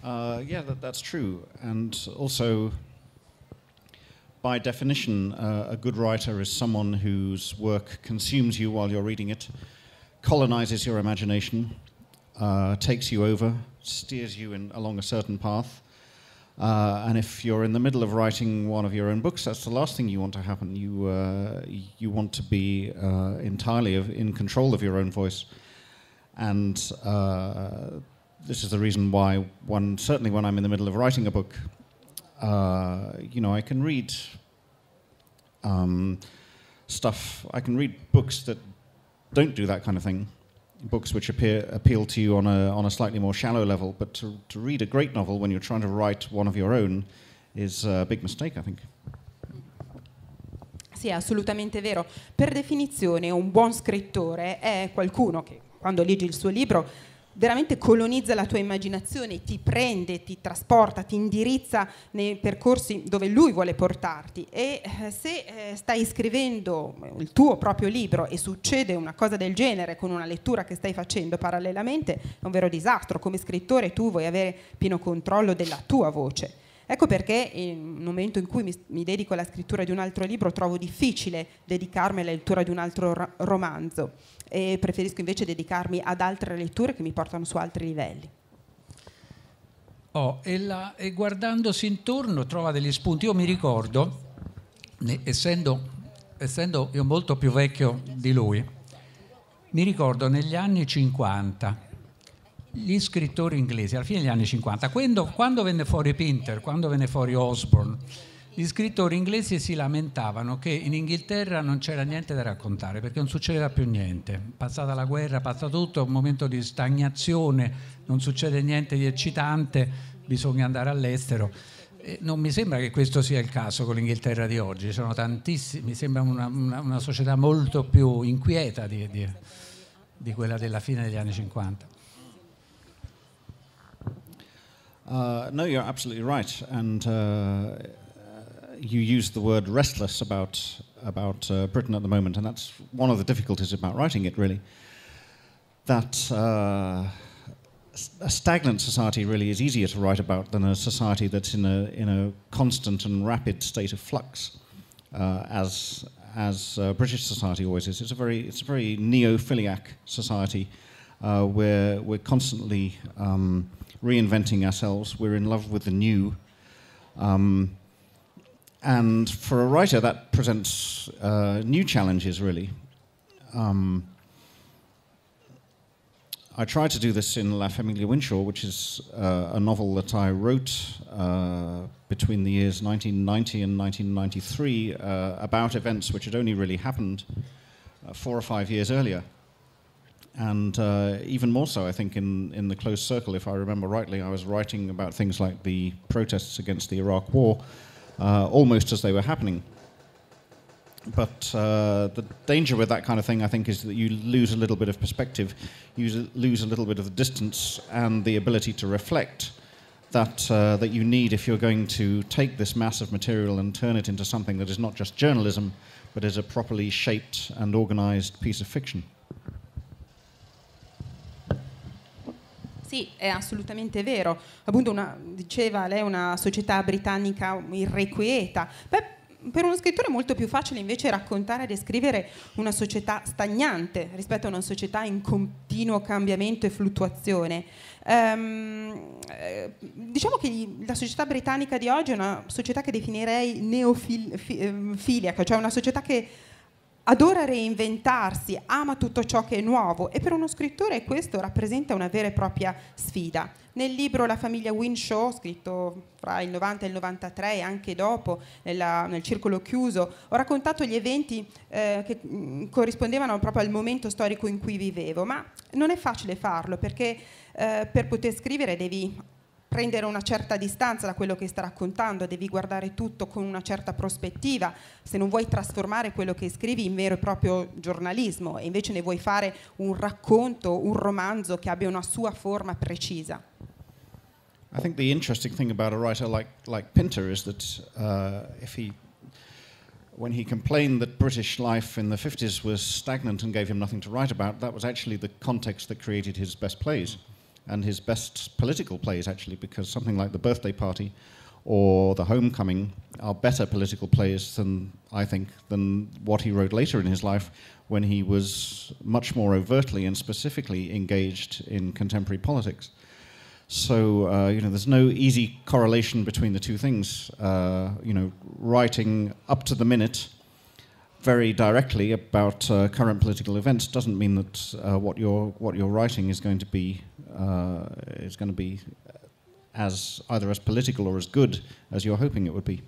Uh, yeah, that, that's true. And also, by definition, uh, a good writer is someone whose work consumes you while you're reading it, colonizes your imagination, uh, takes you over. steers you in, along a certain path. Uh, and if you're in the middle of writing one of your own books, that's the last thing you want to happen. You, uh, you want to be uh, entirely of, in control of your own voice. And uh, this is the reason why, one, certainly when I'm in the middle of writing a book, uh, you know, I can read um, stuff, I can read books that don't do that kind of thing books which appear, appeal to you on a, on a slightly more shallow level, but to, to read a great novel when you're trying to write one of your own is a big mistake, I think. Sì, è assolutamente vero. Per definizione, un buon scrittore è qualcuno che quando legge il suo libro veramente colonizza la tua immaginazione, ti prende, ti trasporta, ti indirizza nei percorsi dove lui vuole portarti. E eh, se eh, stai scrivendo eh, il tuo proprio libro e succede una cosa del genere con una lettura che stai facendo parallelamente, è un vero disastro. Come scrittore tu vuoi avere pieno controllo della tua voce Ecco perché in un momento in cui mi, mi dedico alla scrittura di un altro libro trovo difficile dedicarmi alla lettura di un altro romanzo e preferisco invece dedicarmi ad altre letture che mi portano su altri livelli. Oh, e, la, e guardandosi intorno trova degli spunti. Io mi ricordo, essendo, essendo io molto più vecchio di lui, mi ricordo negli anni 50 gli scrittori inglesi, alla fine degli anni 50, quando, quando venne fuori Pinter, quando venne fuori Osborne, gli scrittori inglesi si lamentavano che in Inghilterra non c'era niente da raccontare perché non succedeva più niente. Passata la guerra, passato tutto, un momento di stagnazione, non succede niente di eccitante, bisogna andare all'estero. E non mi sembra che questo sia il caso con l'Inghilterra di oggi, sono tantissimi, mi sembra una, una, una società molto più inquieta di, di, di quella della fine degli anni 50. Uh, no, you're absolutely right. And uh, uh you used the word restless about, about uh, Britain at the moment, and that's one of the difficulties about writing it, really. That uh, a stagnant society really is easier to write about than a society that's in a, in a constant and rapid state of flux, as, as British society always is. It's a very, it's a very neophiliac society uh, we're, we're constantly um, reinventing ourselves. We're in love with the new. Um, and for a writer, that presents uh, new challenges, really. Um, I tried to do this in La Familia Winshaw, which is uh, a novel that I wrote uh, between the years 1990 and 1993 uh, about events which had only really happened uh, four or five years earlier and uh, even more so, I think, in, in the closed circle. If I remember rightly, I was writing about things like the protests against the Iraq War uh, almost as they were happening. But uh, the danger with that kind of thing, I think, is that you lose a little bit of perspective, you lose a little bit of the distance and the ability to reflect that, uh, that you need if you're going to take this mass of material and turn it into something that is not just journalism, but is a properly shaped and organized piece of fiction. Sì, è assolutamente vero. Appunto, una, diceva lei, una società britannica irrequieta. Beh, per uno scrittore è molto più facile invece raccontare e descrivere una società stagnante rispetto a una società in continuo cambiamento e fluttuazione. Ehm, eh, diciamo che la società britannica di oggi è una società che definirei neofiliaca, eh, cioè una società che adora reinventarsi, ama tutto ciò che è nuovo e per uno scrittore questo rappresenta una vera e propria sfida. Nel libro La famiglia Winshaw, scritto fra il 90 e il 93 e anche dopo, nella, nel circolo chiuso, ho raccontato gli eventi eh, che mh, mm, corrispondevano proprio al momento storico in cui vivevo, ma non è facile farlo perché eh, per poter scrivere devi prendere una certa distanza da quello che stai raccontando, devi guardare tutto con una certa prospettiva, se non vuoi trasformare quello che scrivi in vero e proprio giornalismo e invece ne vuoi fare un racconto, un romanzo che abbia una sua forma precisa. I think the interesting thing about a writer like, like Pinter is that uh, if he, when he complained that British life in the 50s was stagnant and gave him nothing to write about, that was actually the context that created his best plays. and his best political plays, actually, because something like The Birthday Party or The Homecoming are better political plays than, I think, than what he wrote later in his life when he was much more overtly and specifically engaged in contemporary politics. So, uh, you know, there's no easy correlation between the two things. Uh, you know, writing up to the minute very directly about uh, current political events doesn't mean that uh, what you're what you're writing is going to be uh, is going to be as either as political or as good as you're hoping it would be.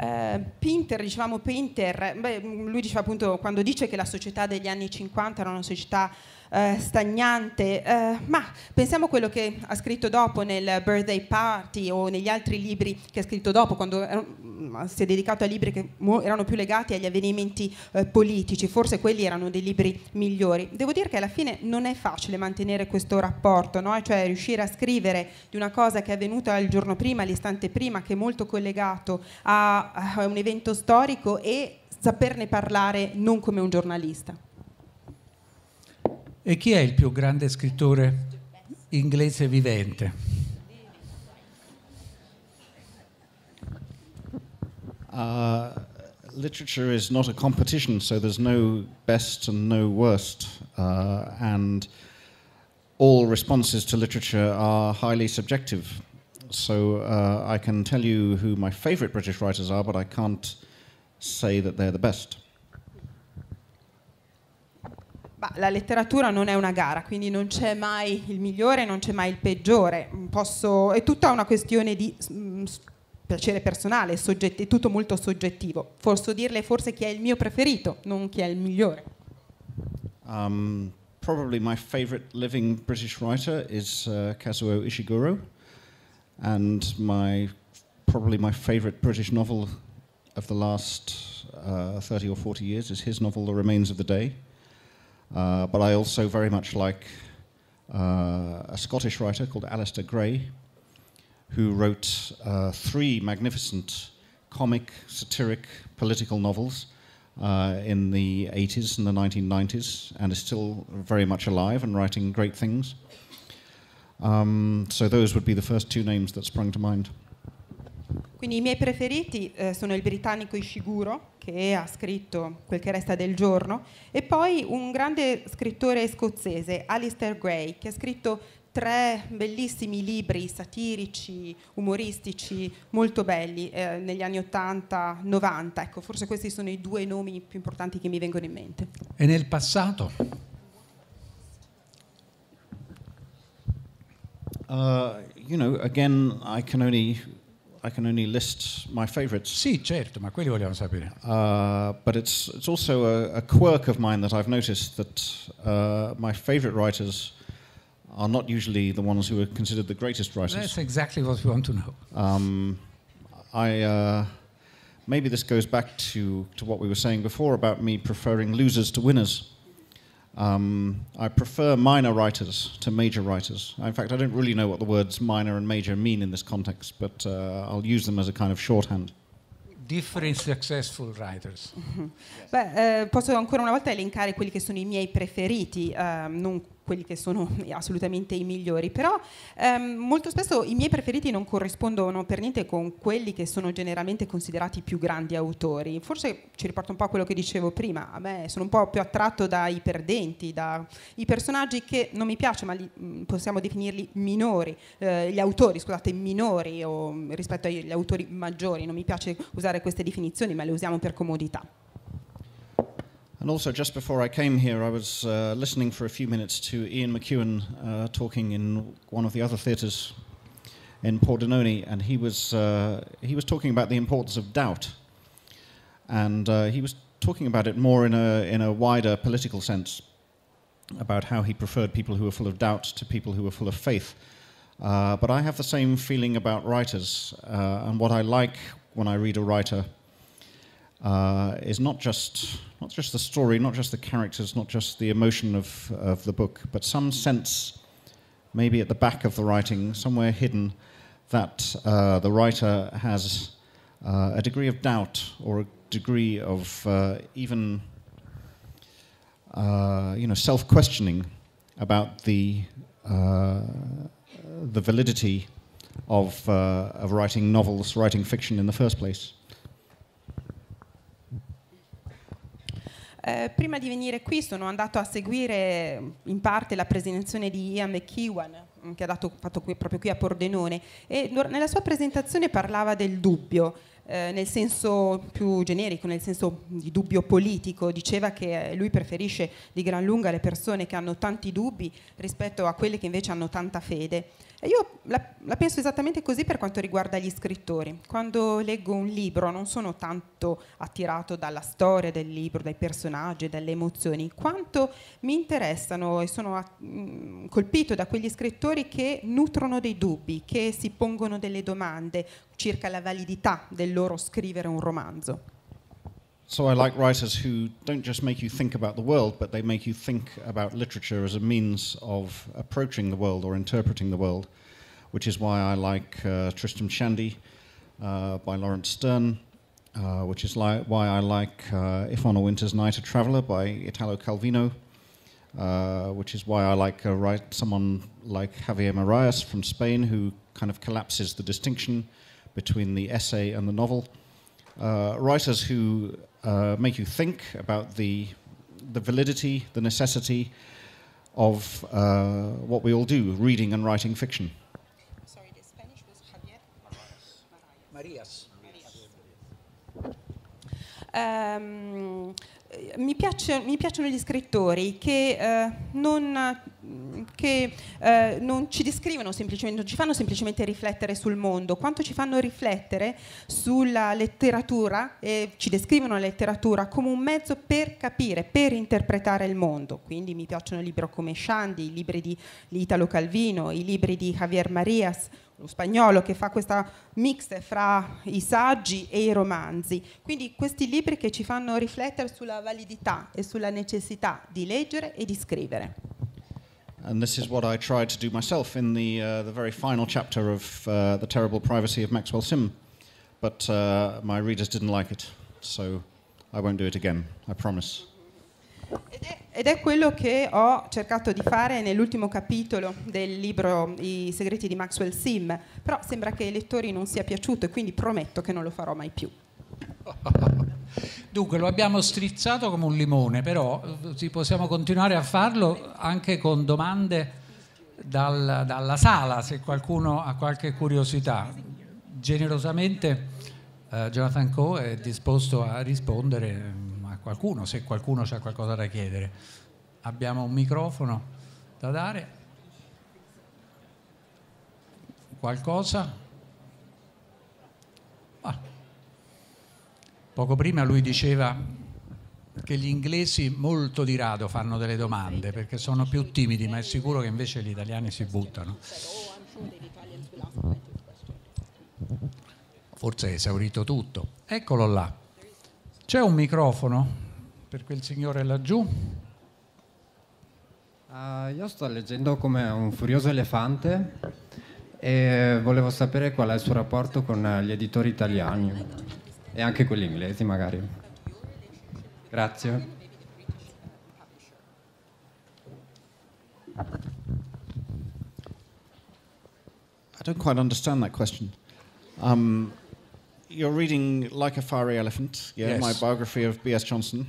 Uh, Pinter, dicevamo Pinter, beh, lui diceva appunto quando dice che la società degli anni 50 era una società eh, stagnante, eh, ma pensiamo a quello che ha scritto dopo nel Birthday Party o negli altri libri che ha scritto dopo, quando era, mm, si è dedicato a libri che erano più legati agli avvenimenti eh, politici, forse quelli erano dei libri migliori. Devo dire che alla fine non è facile mantenere questo rapporto, no? cioè riuscire a scrivere di una cosa che è avvenuta il giorno prima, l'istante prima, che è molto collegato a, a un evento storico e saperne parlare non come un giornalista. E chi è il più grande scrittore inglese vivente? Uh, literature is not a competition, so there's no best and no worst. Uh, and all responses to literature are highly subjective. So uh, I can tell you who my favorite British writers are, but I can't say that they're the best. Bah, la letteratura non è una gara, quindi non c'è mai il migliore, non c'è mai il peggiore. Mm, posso, è tutta una questione di mh, mm, piacere personale, soggetti, è tutto molto soggettivo. Posso dirle forse chi è il mio preferito, non chi è il migliore. Um, probably my favorite living British writer is uh, Kazuo Ishiguro, and my probably my favorite British novel of the last uh, 30 or 40 years is his novel The Remains of the Day. Uh, but I also very much like uh, a Scottish writer called Alistair Gray, who wrote uh, three magnificent comic, satiric, political novels uh, in the 80s and the 1990s, and is still very much alive and writing great things. Um, so those would be the first two names that sprung to mind. Quindi i miei preferiti eh, sono il britannico Ishiguro, che ha scritto Quel che resta del giorno, e poi un grande scrittore scozzese, Alistair Gray, che ha scritto tre bellissimi libri satirici, umoristici, molto belli eh, negli anni 80-90. Ecco, forse questi sono i due nomi più importanti che mi vengono in mente. E nel passato? Uh, you know, again, I can only I can only list my favorites. Sì, certo, ma quelli vogliamo sapere. Uh, but it's, it's also a, a, quirk of mine that I've noticed that uh, my favorite writers are not usually the ones who are considered the greatest writers. That's exactly what we want to know. Um, I, uh, maybe this goes back to, to what we were saying before about me preferring losers to winners. Um, I prefer minor writers to major writers. In fact, I don't really know what the words minor and major mean in this context, but uh, I'll use them as a kind of shorthand. Different successful writers. Beh, eh, posso ancora una volta elencare quelli che sono i miei preferiti, ehm, non quelli che sono assolutamente i migliori, però ehm, molto spesso i miei preferiti non corrispondono per niente con quelli che sono generalmente considerati i più grandi autori. Forse ci riporta un po' a quello che dicevo prima, a me sono un po' più attratto dai perdenti, dai personaggi che non mi piacciono, ma li, mm, possiamo definirli minori, eh, gli autori, scusate, minori o, mm, rispetto agli autori maggiori, non mi piace usare queste definizioni, ma le usiamo per comodità. And also, just before I came here, I was uh, listening for a few minutes to Ian McEwan uh, talking in one of the other theatres in Pordenone, and he was uh, he was talking about the importance of doubt, and uh, he was talking about it more in a in a wider political sense, about how he preferred people who were full of doubt to people who were full of faith. Uh, but I have the same feeling about writers, uh, and what I like when I read a writer uh, is not just not just the story, not just the characters, not just the emotion of, of the book, but some sense, maybe at the back of the writing, somewhere hidden, that uh, the writer has uh, a degree of doubt or a degree of uh, even uh, you know self-questioning about the uh, the validity of, of writing novels, writing fiction in the first place. Eh, prima di venire qui sono andato a seguire eh, in parte la presentazione di Ian McEwan mm, che ha dato, fatto qui, proprio qui a Pordenone e nella sua presentazione parlava del dubbio eh, nel senso più generico, nel senso di dubbio politico, diceva che lui preferisce di gran lunga le persone che hanno tanti dubbi rispetto a quelle che invece hanno tanta fede io la, la, penso esattamente così per quanto riguarda gli scrittori. Quando leggo un libro non sono tanto attirato dalla storia del libro, dai personaggi, dalle emozioni, quanto mi interessano e sono a, mh, mm, colpito da quegli scrittori che nutrono dei dubbi, che si pongono delle domande circa la validità del loro scrivere un romanzo. So I like writers who don't just make you think about the world, but they make you think about literature as a means of approaching the world or interpreting the world, which is why I like uh, Tristram Shandy uh, by Lawrence Stern, uh, which is li- why I like uh, If on a Winter's Night a Traveller by Italo Calvino, uh, which is why I like uh, write someone like Javier Marias from Spain, who kind of collapses the distinction between the essay and the novel. writers who uh, make you think about the, the validity, the necessity of uh, what we all do, reading and writing fiction. Sorry, the Spanish was Javier Marias. Marias. Marias. Um, mi, piace, mi, piacciono gli scrittori che, eh, non, che eh, non, ci descrivono semplicemente, non ci fanno semplicemente riflettere sul mondo, quanto ci fanno riflettere sulla letteratura e ci descrivono la letteratura come un mezzo per capire, per interpretare il mondo. Quindi mi piacciono libri come Shandy, i libri di Italo Calvino, i libri di Javier Marias lo spagnolo che fa questa mix fra i saggi e i romanzi. Quindi questi libri che ci fanno riflettere sulla validità e sulla necessità di leggere e di scrivere. And this is what I tried to do myself in the, uh, the very final chapter of uh, The Terrible Privacy of Maxwell Sim, but uh, my readers didn't like it, so I won't do it again, I promise. Ed è quello che ho cercato di fare nell'ultimo capitolo del libro I segreti di Maxwell Sim, però sembra che ai lettori non sia piaciuto e quindi prometto che non lo farò mai più. Dunque, lo abbiamo strizzato come un limone, però eh, possiamo continuare a farlo anche con domande dal, dalla sala, se qualcuno ha qualche curiosità. Generosamente eh, Jonathan Coe è disposto a rispondere qualcuno, se qualcuno ha qualcosa da chiedere. Abbiamo un microfono da dare. Qualcosa? Ah. Poco prima lui diceva che gli inglesi molto di rado fanno delle domande perché sono più timidi, ma è sicuro che invece gli italiani si buttano. Forse è esaurito tutto. Eccolo là. C'è un microfono per quel signore laggiù? Uh, io sto leggendo come un furioso elefante e volevo sapere qual è il suo rapporto con gli editori italiani e anche quelli inglesi magari. Grazie. I don't quite understand that question. Um, you're reading Like a Fiery Elephant, yeah, yes. my biography of B.S. Johnson.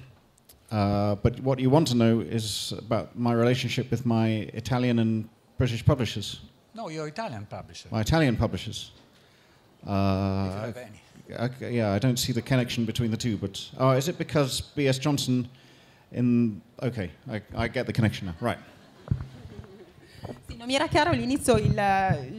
Uh, but what you want to know is about my relationship with my Italian and British publishers. No, your Italian publisher. My Italian publishers. Uh, I, I, yeah, I don't see the connection between the two, but oh, is it because B.S. Johnson in. Okay, I, I get the connection now. Right. non mi era chiaro all'inizio il,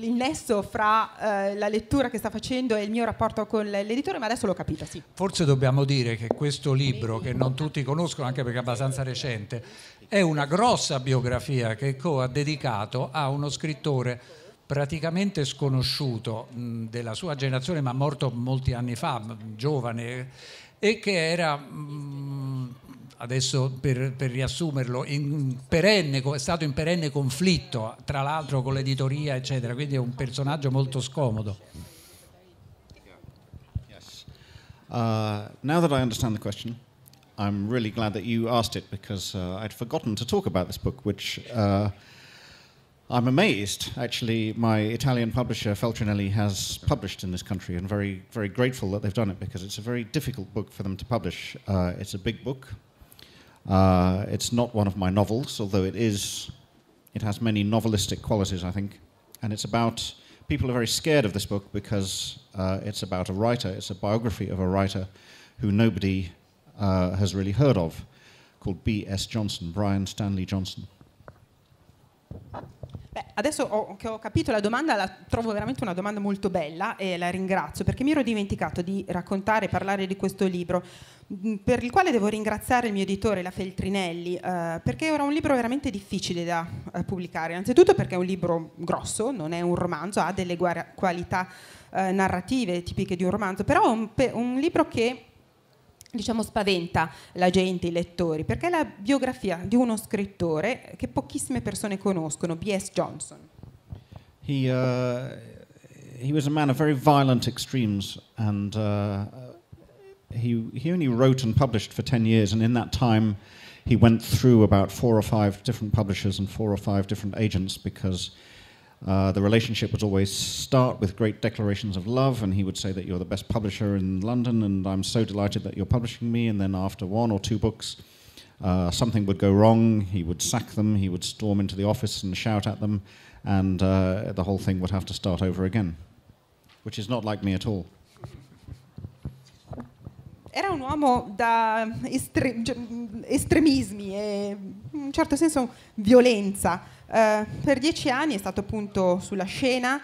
il, nesso fra eh, la lettura che sta facendo e il mio rapporto con l'editore, ma adesso l'ho capita, sì. Forse dobbiamo dire che questo libro, che non tutti conoscono anche perché è abbastanza recente, è una grossa biografia che Co ha dedicato a uno scrittore praticamente sconosciuto mh, della sua generazione, ma morto molti anni fa, mh, giovane, e che era... Mh, adesso per, per riassumerlo, perenne, è stato in perenne conflitto, tra l'altro con l'editoria, eccetera, quindi è un personaggio molto scomodo. Uh, now that I understand the question, I'm really glad that you asked it because uh, I'd forgotten to talk about this book, which uh, I'm amazed. Actually, my Italian publisher Feltrinelli has published in this country, and very, very grateful that they've done it because it's a very difficult book for them to publish. Uh, it's a big book, uh, it's not one of my novels, although it is. It has many novelistic qualities, I think, and it's about. People are very scared of this book because uh, it's about a writer. It's a biography of a writer who nobody uh, has really heard of, called B. S. Johnson, Brian Stanley Johnson. Adesso ho, che ho capito la domanda, la trovo veramente una domanda molto bella e la ringrazio perché mi ero dimenticato di raccontare e parlare di questo libro mm, per il quale devo ringraziare il mio editore, la Feltrinelli, eh, perché era un libro veramente difficile da eh, pubblicare. Innanzitutto perché è un libro grosso, non è un romanzo, ha delle guar- qualità eh, narrative tipiche di un romanzo, però è un, pe- un libro che diciamo, spaventa la gente, i lettori, perché è la biografia di uno scrittore che pochissime persone conoscono, B.S. Johnson. He, uh, he was a man of very violent extremes and uh, he, he only wrote and published for 10 years and in that time he went through about four or five different publishers and four or five different agents because Uh, the relationship would always start with great declarations of love, and he would say that you're the best publisher in London, and I'm so delighted that you're publishing me. And then after one or two books, uh, something would go wrong. He would sack them. He would storm into the office and shout at them, and uh, the whole thing would have to start over again, which is not like me at all. Era un uomo da estremismi e in un certo senso violenza. Eh, per dieci anni è stato appunto sulla scena,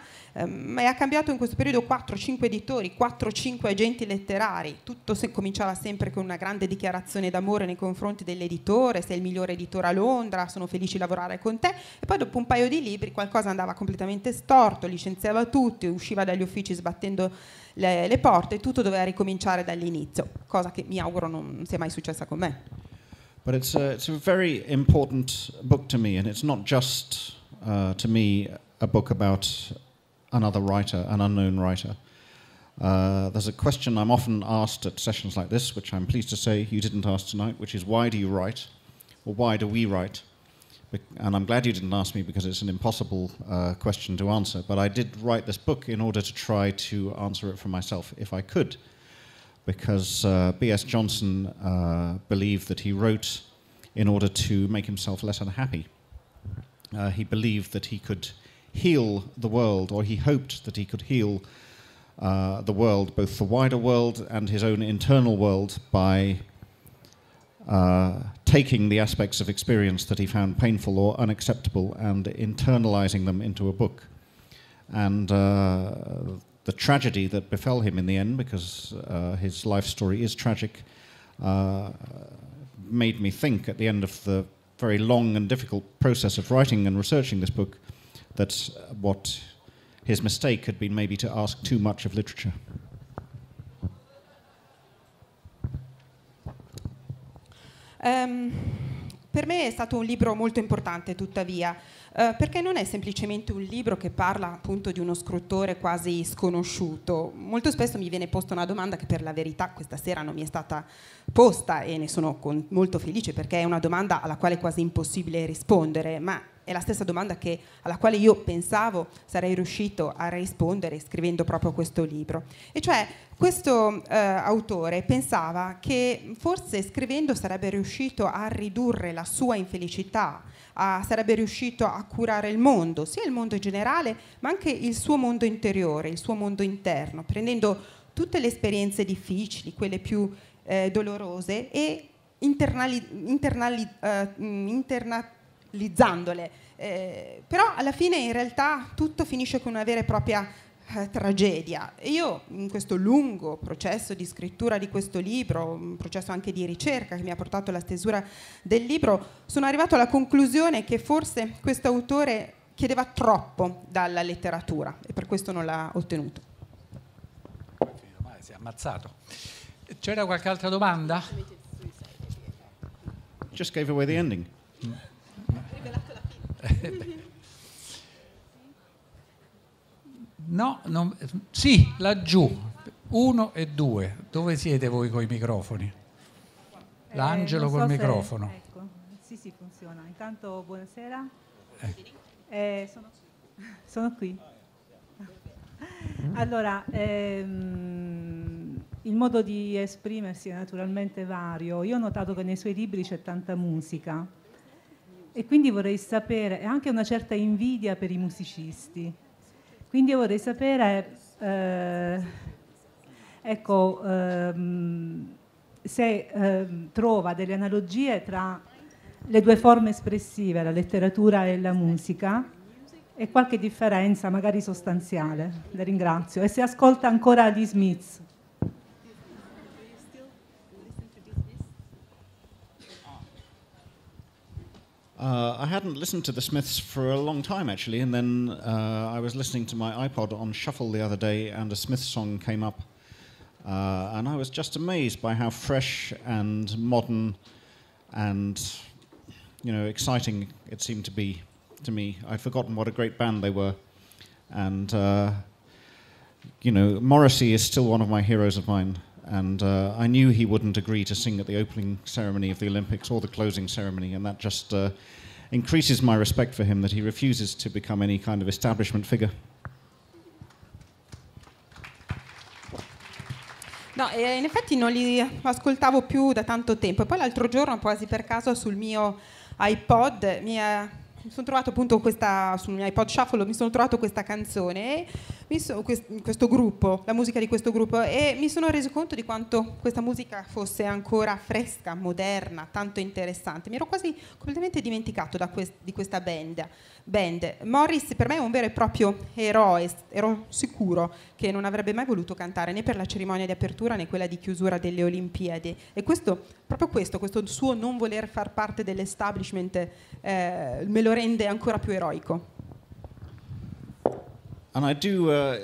ma ehm, ha cambiato in questo periodo 4-5 editori, 4-5 agenti letterari, tutto se cominciava sempre con una grande dichiarazione d'amore nei confronti dell'editore, sei il migliore editore a Londra, sono felice di lavorare con te, e poi dopo un paio di libri qualcosa andava completamente storto, licenziava tutti, usciva dagli uffici sbattendo le, le porte e tutto doveva ricominciare dall'inizio, cosa che mi auguro non sia mai successa con me. But it's a, it's a very important book to me, and it's not just, uh, to me, a book about another writer, an unknown writer. Uh, there's a question I'm often asked at sessions like this, which I'm pleased to say you didn't ask tonight, which is why do you write? Or why do we write? and I'm glad you didn't ask me because it's an impossible uh, question to answer, but I did write this book in order to try to answer it for myself if I could because uh, B.S. Johnson uh, believed that he wrote in order to make himself less unhappy. Uh, he believed that he could heal the world, or he hoped that he could heal uh, the world, both the wider world and his own internal world, by uh, taking the aspects of experience that he found painful or unacceptable and internalizing them into a book. And uh, the tragedy that befell him in the end, because uh, his life story is tragic, uh, made me think at the end of the very long and difficult process of writing and researching this book that what his mistake had been maybe to ask too much of literature. Um. Per me è stato un libro molto importante, tuttavia, eh, perché non è semplicemente un libro che parla appunto di uno scrittore quasi sconosciuto. Molto spesso mi viene posta una domanda che per la verità questa sera non mi è stata posta e ne sono con, molto felice perché è una domanda alla quale è quasi impossibile rispondere, ma è la stessa domanda che, alla quale io pensavo sarei riuscito a rispondere scrivendo proprio questo libro. E cioè questo eh, autore pensava che forse scrivendo sarebbe riuscito a ridurre la sua infelicità, a, sarebbe riuscito a curare il mondo, sia il mondo in generale, ma anche il suo mondo interiore, il suo mondo interno, prendendo tutte le esperienze difficili, quelle più eh, dolorose e internali, internali, eh, internat banalizzandole. Eh, però alla fine in realtà tutto finisce con una vera e propria eh, tragedia. Io in questo lungo processo di scrittura di questo libro, un processo anche di ricerca che mi ha portato alla stesura del libro, sono arrivato alla conclusione che forse questo autore chiedeva troppo dalla letteratura e per questo non l'ha ottenuto. Si è ammazzato. C'era qualche altra domanda? Just gave away the ending. Mm. No, non... sì, laggiù, uno e due. Dove siete voi con i microfoni? Eh, L'angelo eh, so col microfono. Ecco. Sì, sì, funziona. Intanto buonasera. Eh. Eh, sono... sono, qui. Mm. Allora, ehm, il modo di esprimersi è naturalmente vario. Io ho notato che nei suoi libri c'è tanta musica e quindi vorrei sapere, e anche una certa invidia per i musicisti, quindi vorrei sapere, eh, ecco, ehm, se ehm, trova delle analogie tra le due forme espressive, la letteratura e la musica, e qualche differenza magari sostanziale. Le ringrazio. E se ascolta ancora gli Smiths. Uh, I hadn't listened to the Smiths for a long time, actually, and then uh, I was listening to my iPod on shuffle the other day, and a Smith song came up, uh, and I was just amazed by how fresh and modern and you know exciting it seemed to be to me. I'd forgotten what a great band they were, and uh, you know Morrissey is still one of my heroes of mine. And uh, I knew he wouldn't agree to sing at the opening ceremony of the Olympics or the closing ceremony, and that just uh, increases my respect for him that he refuses to become any kind of establishment figure. No, eh, in effetti non li ascoltavo più da tanto tempo e poi l'altro giorno, quasi per caso, sul mio iPod mi è mi sono trovato appunto questa, sul mio iPod Shuffle, mi sono trovato questa canzone, so, questo gruppo, la musica di questo gruppo e mi sono reso conto di quanto questa musica fosse ancora fresca, moderna, tanto interessante. Mi ero quasi completamente dimenticato quest, di questa band band. Morris per me è un vero e proprio eroe, ero sicuro che non avrebbe mai voluto cantare né per la cerimonia di apertura né quella di chiusura delle Olimpiadi e questo, proprio questo, questo suo non voler far parte dell'establishment eh, me lo rende ancora più eroico. and I do, uh,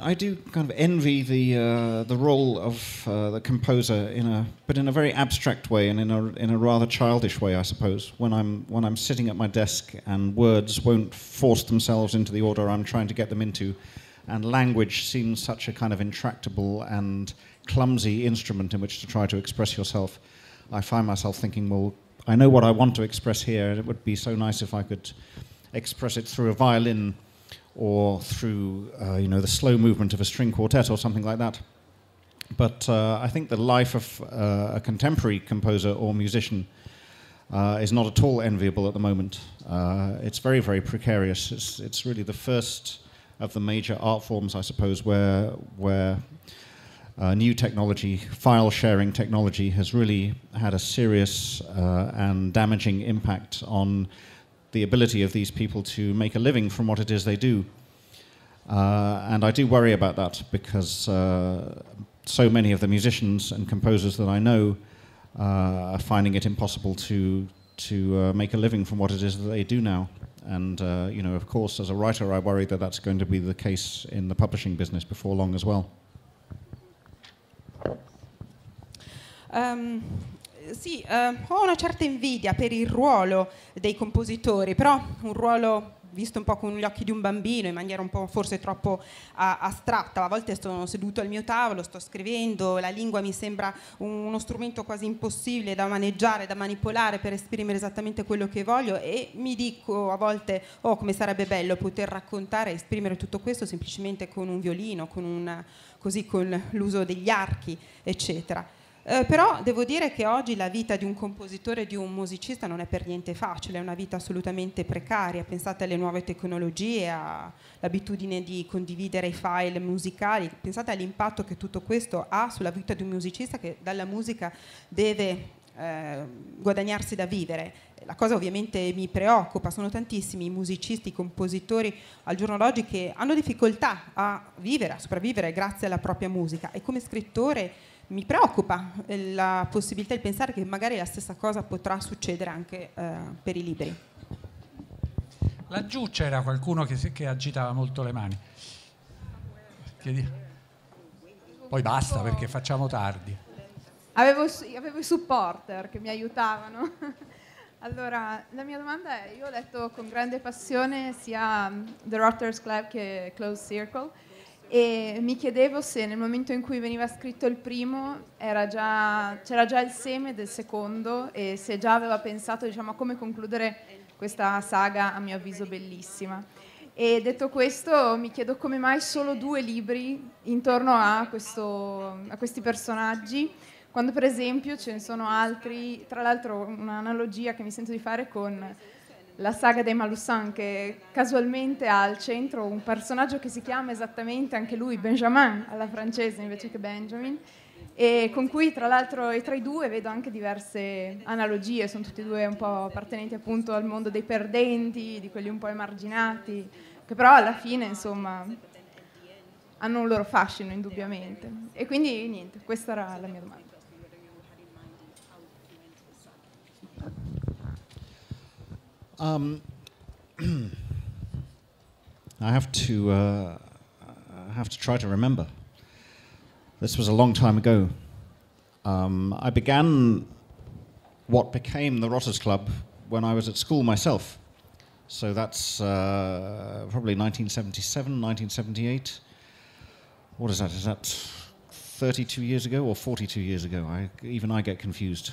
I do kind of envy the uh, the role of uh, the composer in a, but in a very abstract way and in a in a rather childish way, I suppose. When I'm when I'm sitting at my desk and words won't force themselves into the order I'm trying to get them into, and language seems such a kind of intractable and clumsy instrument in which to try to express yourself. I find myself thinking, well, I know what I want to express here, and it would be so nice if I could express it through a violin or through uh, you know the slow movement of a string quartet or something like that. But uh, I think the life of uh, a contemporary composer or musician uh, is not at all enviable at the moment. Uh, it's very very precarious. It's it's really the first of the major art forms, I suppose, where where uh, new technology, file sharing technology, has really had a serious and damaging impact on the ability of these people to make a living from what it is they do. Uh, and I do worry about that because uh, so many of the musicians and composers that I know uh, are finding it impossible to to uh, make a living from what it is that they do now. And uh, you know, of course, as a writer, I worry that that's going to be the case in the publishing business before long as well. Um. sì, eh, ho una certa invidia per il ruolo dei compositori, però un ruolo visto un po' con gli occhi di un bambino in maniera un po' forse troppo uh, astratta. A volte sono seduto al mio tavolo, sto scrivendo, la lingua mi sembra un, uno strumento quasi impossibile da maneggiare, da manipolare per esprimere esattamente quello che voglio e mi dico a volte oh come sarebbe bello poter raccontare e esprimere tutto questo semplicemente con un violino, con una, così con l'uso degli archi, eccetera. Eh, però devo dire che oggi la vita di un compositore, di un musicista non è per niente facile, è una vita assolutamente precaria, pensate alle nuove tecnologie, all'abitudine di condividere i file musicali, pensate all'impatto che tutto questo ha sulla vita di un musicista che dalla musica deve eh, guadagnarsi da vivere. La cosa ovviamente mi preoccupa, sono tantissimi i musicisti, i compositori al giorno d'oggi che hanno difficoltà a vivere, a sopravvivere grazie alla propria musica e come scrittore mi preoccupa eh, la possibilità di pensare che magari la stessa cosa potrà succedere anche eh, per i libri. Laggiù c'era qualcuno che, che, agitava molto le mani. Chiedi. Poi basta perché facciamo tardi. Avevo, avevo i supporter che mi aiutavano. Allora, la mia domanda è, io ho letto con grande passione sia The Rotters Club che Closed Circle e mi chiedevo se nel momento in cui veniva scritto il primo già, c'era già il seme del secondo e se già aveva pensato diciamo, a come concludere questa saga a mio avviso bellissima. E detto questo mi chiedo come mai solo due libri intorno a, questo, a questi personaggi, quando per esempio ce ne sono altri, tra l'altro un'analogia che mi sento di fare con la saga dei Malussan che casualmente ha al centro un personaggio che si chiama esattamente anche lui Benjamin alla francese invece che Benjamin e con cui tra l'altro e tra i due vedo anche diverse analogie, sono tutti e due un po' appartenenti appunto al mondo dei perdenti, di quelli un po' emarginati, che però alla fine insomma hanno un loro fascino indubbiamente. E quindi niente, questa era la mia domanda. Um, I have to uh, I have to try to remember. This was a long time ago. Um, I began what became the Rotters Club when I was at school myself. So that's uh, probably 1977, 1978. What is that? Is that 32 years ago or 42 years ago? I, even I get confused.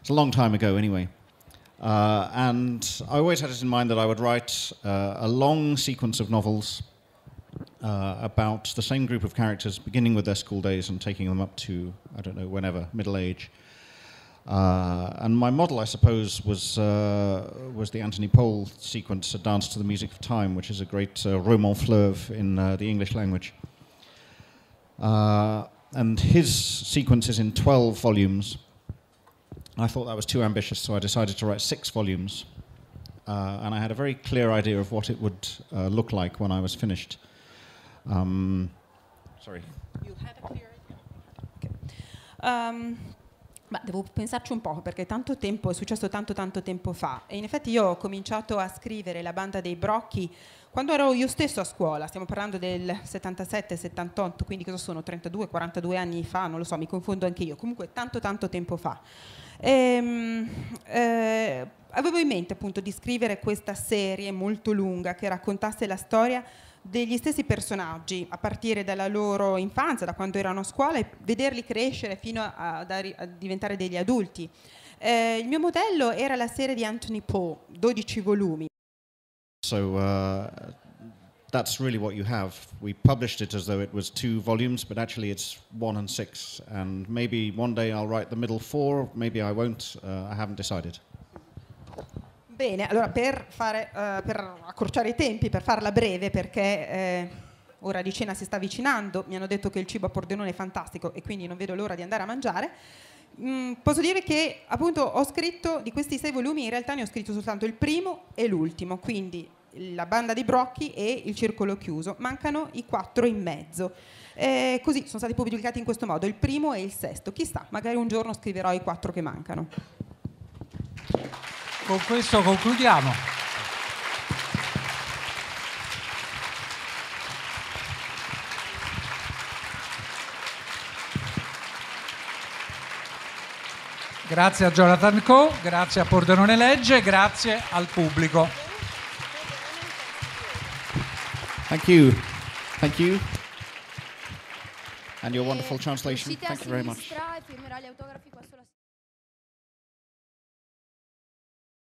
It's a long time ago, anyway. Uh, and I always had it in mind that I would write uh, a long sequence of novels uh, about the same group of characters, beginning with their school days and taking them up to, I don't know, whenever, middle age. Uh, and my model, I suppose, was, uh, was the Anthony Pohl sequence, A Dance to the Music of Time, which is a great uh, roman fleuve in the English language. and his sequence is in 12 volumes. I thought that was too ambitious, so I decided to write six volumes. Uh, and I had a very clear idea of what it would uh, look like when I was finished. Um, sorry. You had a clear idea? Okay. Um, Ma devo pensarci un po' perché tanto tempo, è successo tanto tanto tempo fa e in effetti io ho cominciato a scrivere la banda dei Brocchi quando ero io stesso a scuola, stiamo parlando del 77-78, quindi cosa sono, 32-42 anni fa, non lo so, mi confondo anche io, comunque tanto tanto tempo fa. Ehm, eh, avevo in mente appunto di scrivere questa serie molto lunga che raccontasse la storia degli stessi personaggi a partire dalla loro infanzia, da quando erano a scuola e vederli crescere fino a, a, a diventare degli adulti. Eh, il mio modello era la serie di Anthony Poe, 12 volumi. So, uh, that's really what you have. We published it as though it was two volumes, but actually it's one and six. And maybe one day I'll write the middle four, maybe I won't. Uh, I haven't decided. Bene, allora per, fare, uh, per accorciare i tempi, per farla breve, perché eh, ora di cena si sta avvicinando, mi hanno detto che il cibo a Pordenone è fantastico e quindi non vedo l'ora di andare a mangiare. Mm, posso dire che appunto ho scritto di questi sei volumi, in realtà ne ho scritto soltanto il primo e l'ultimo, quindi la banda di Brocchi e il circolo chiuso, mancano i quattro in mezzo. Eh, così sono stati pubblicati in questo modo il primo e il sesto. Chissà, magari un giorno scriverò i quattro che mancano. Con questo concludiamo. Grazie a Jonathan Coe, grazie a Pordenone Legge, grazie al pubblico. Thank you. Thank you. And your wonderful eh, translation. Thank you very much.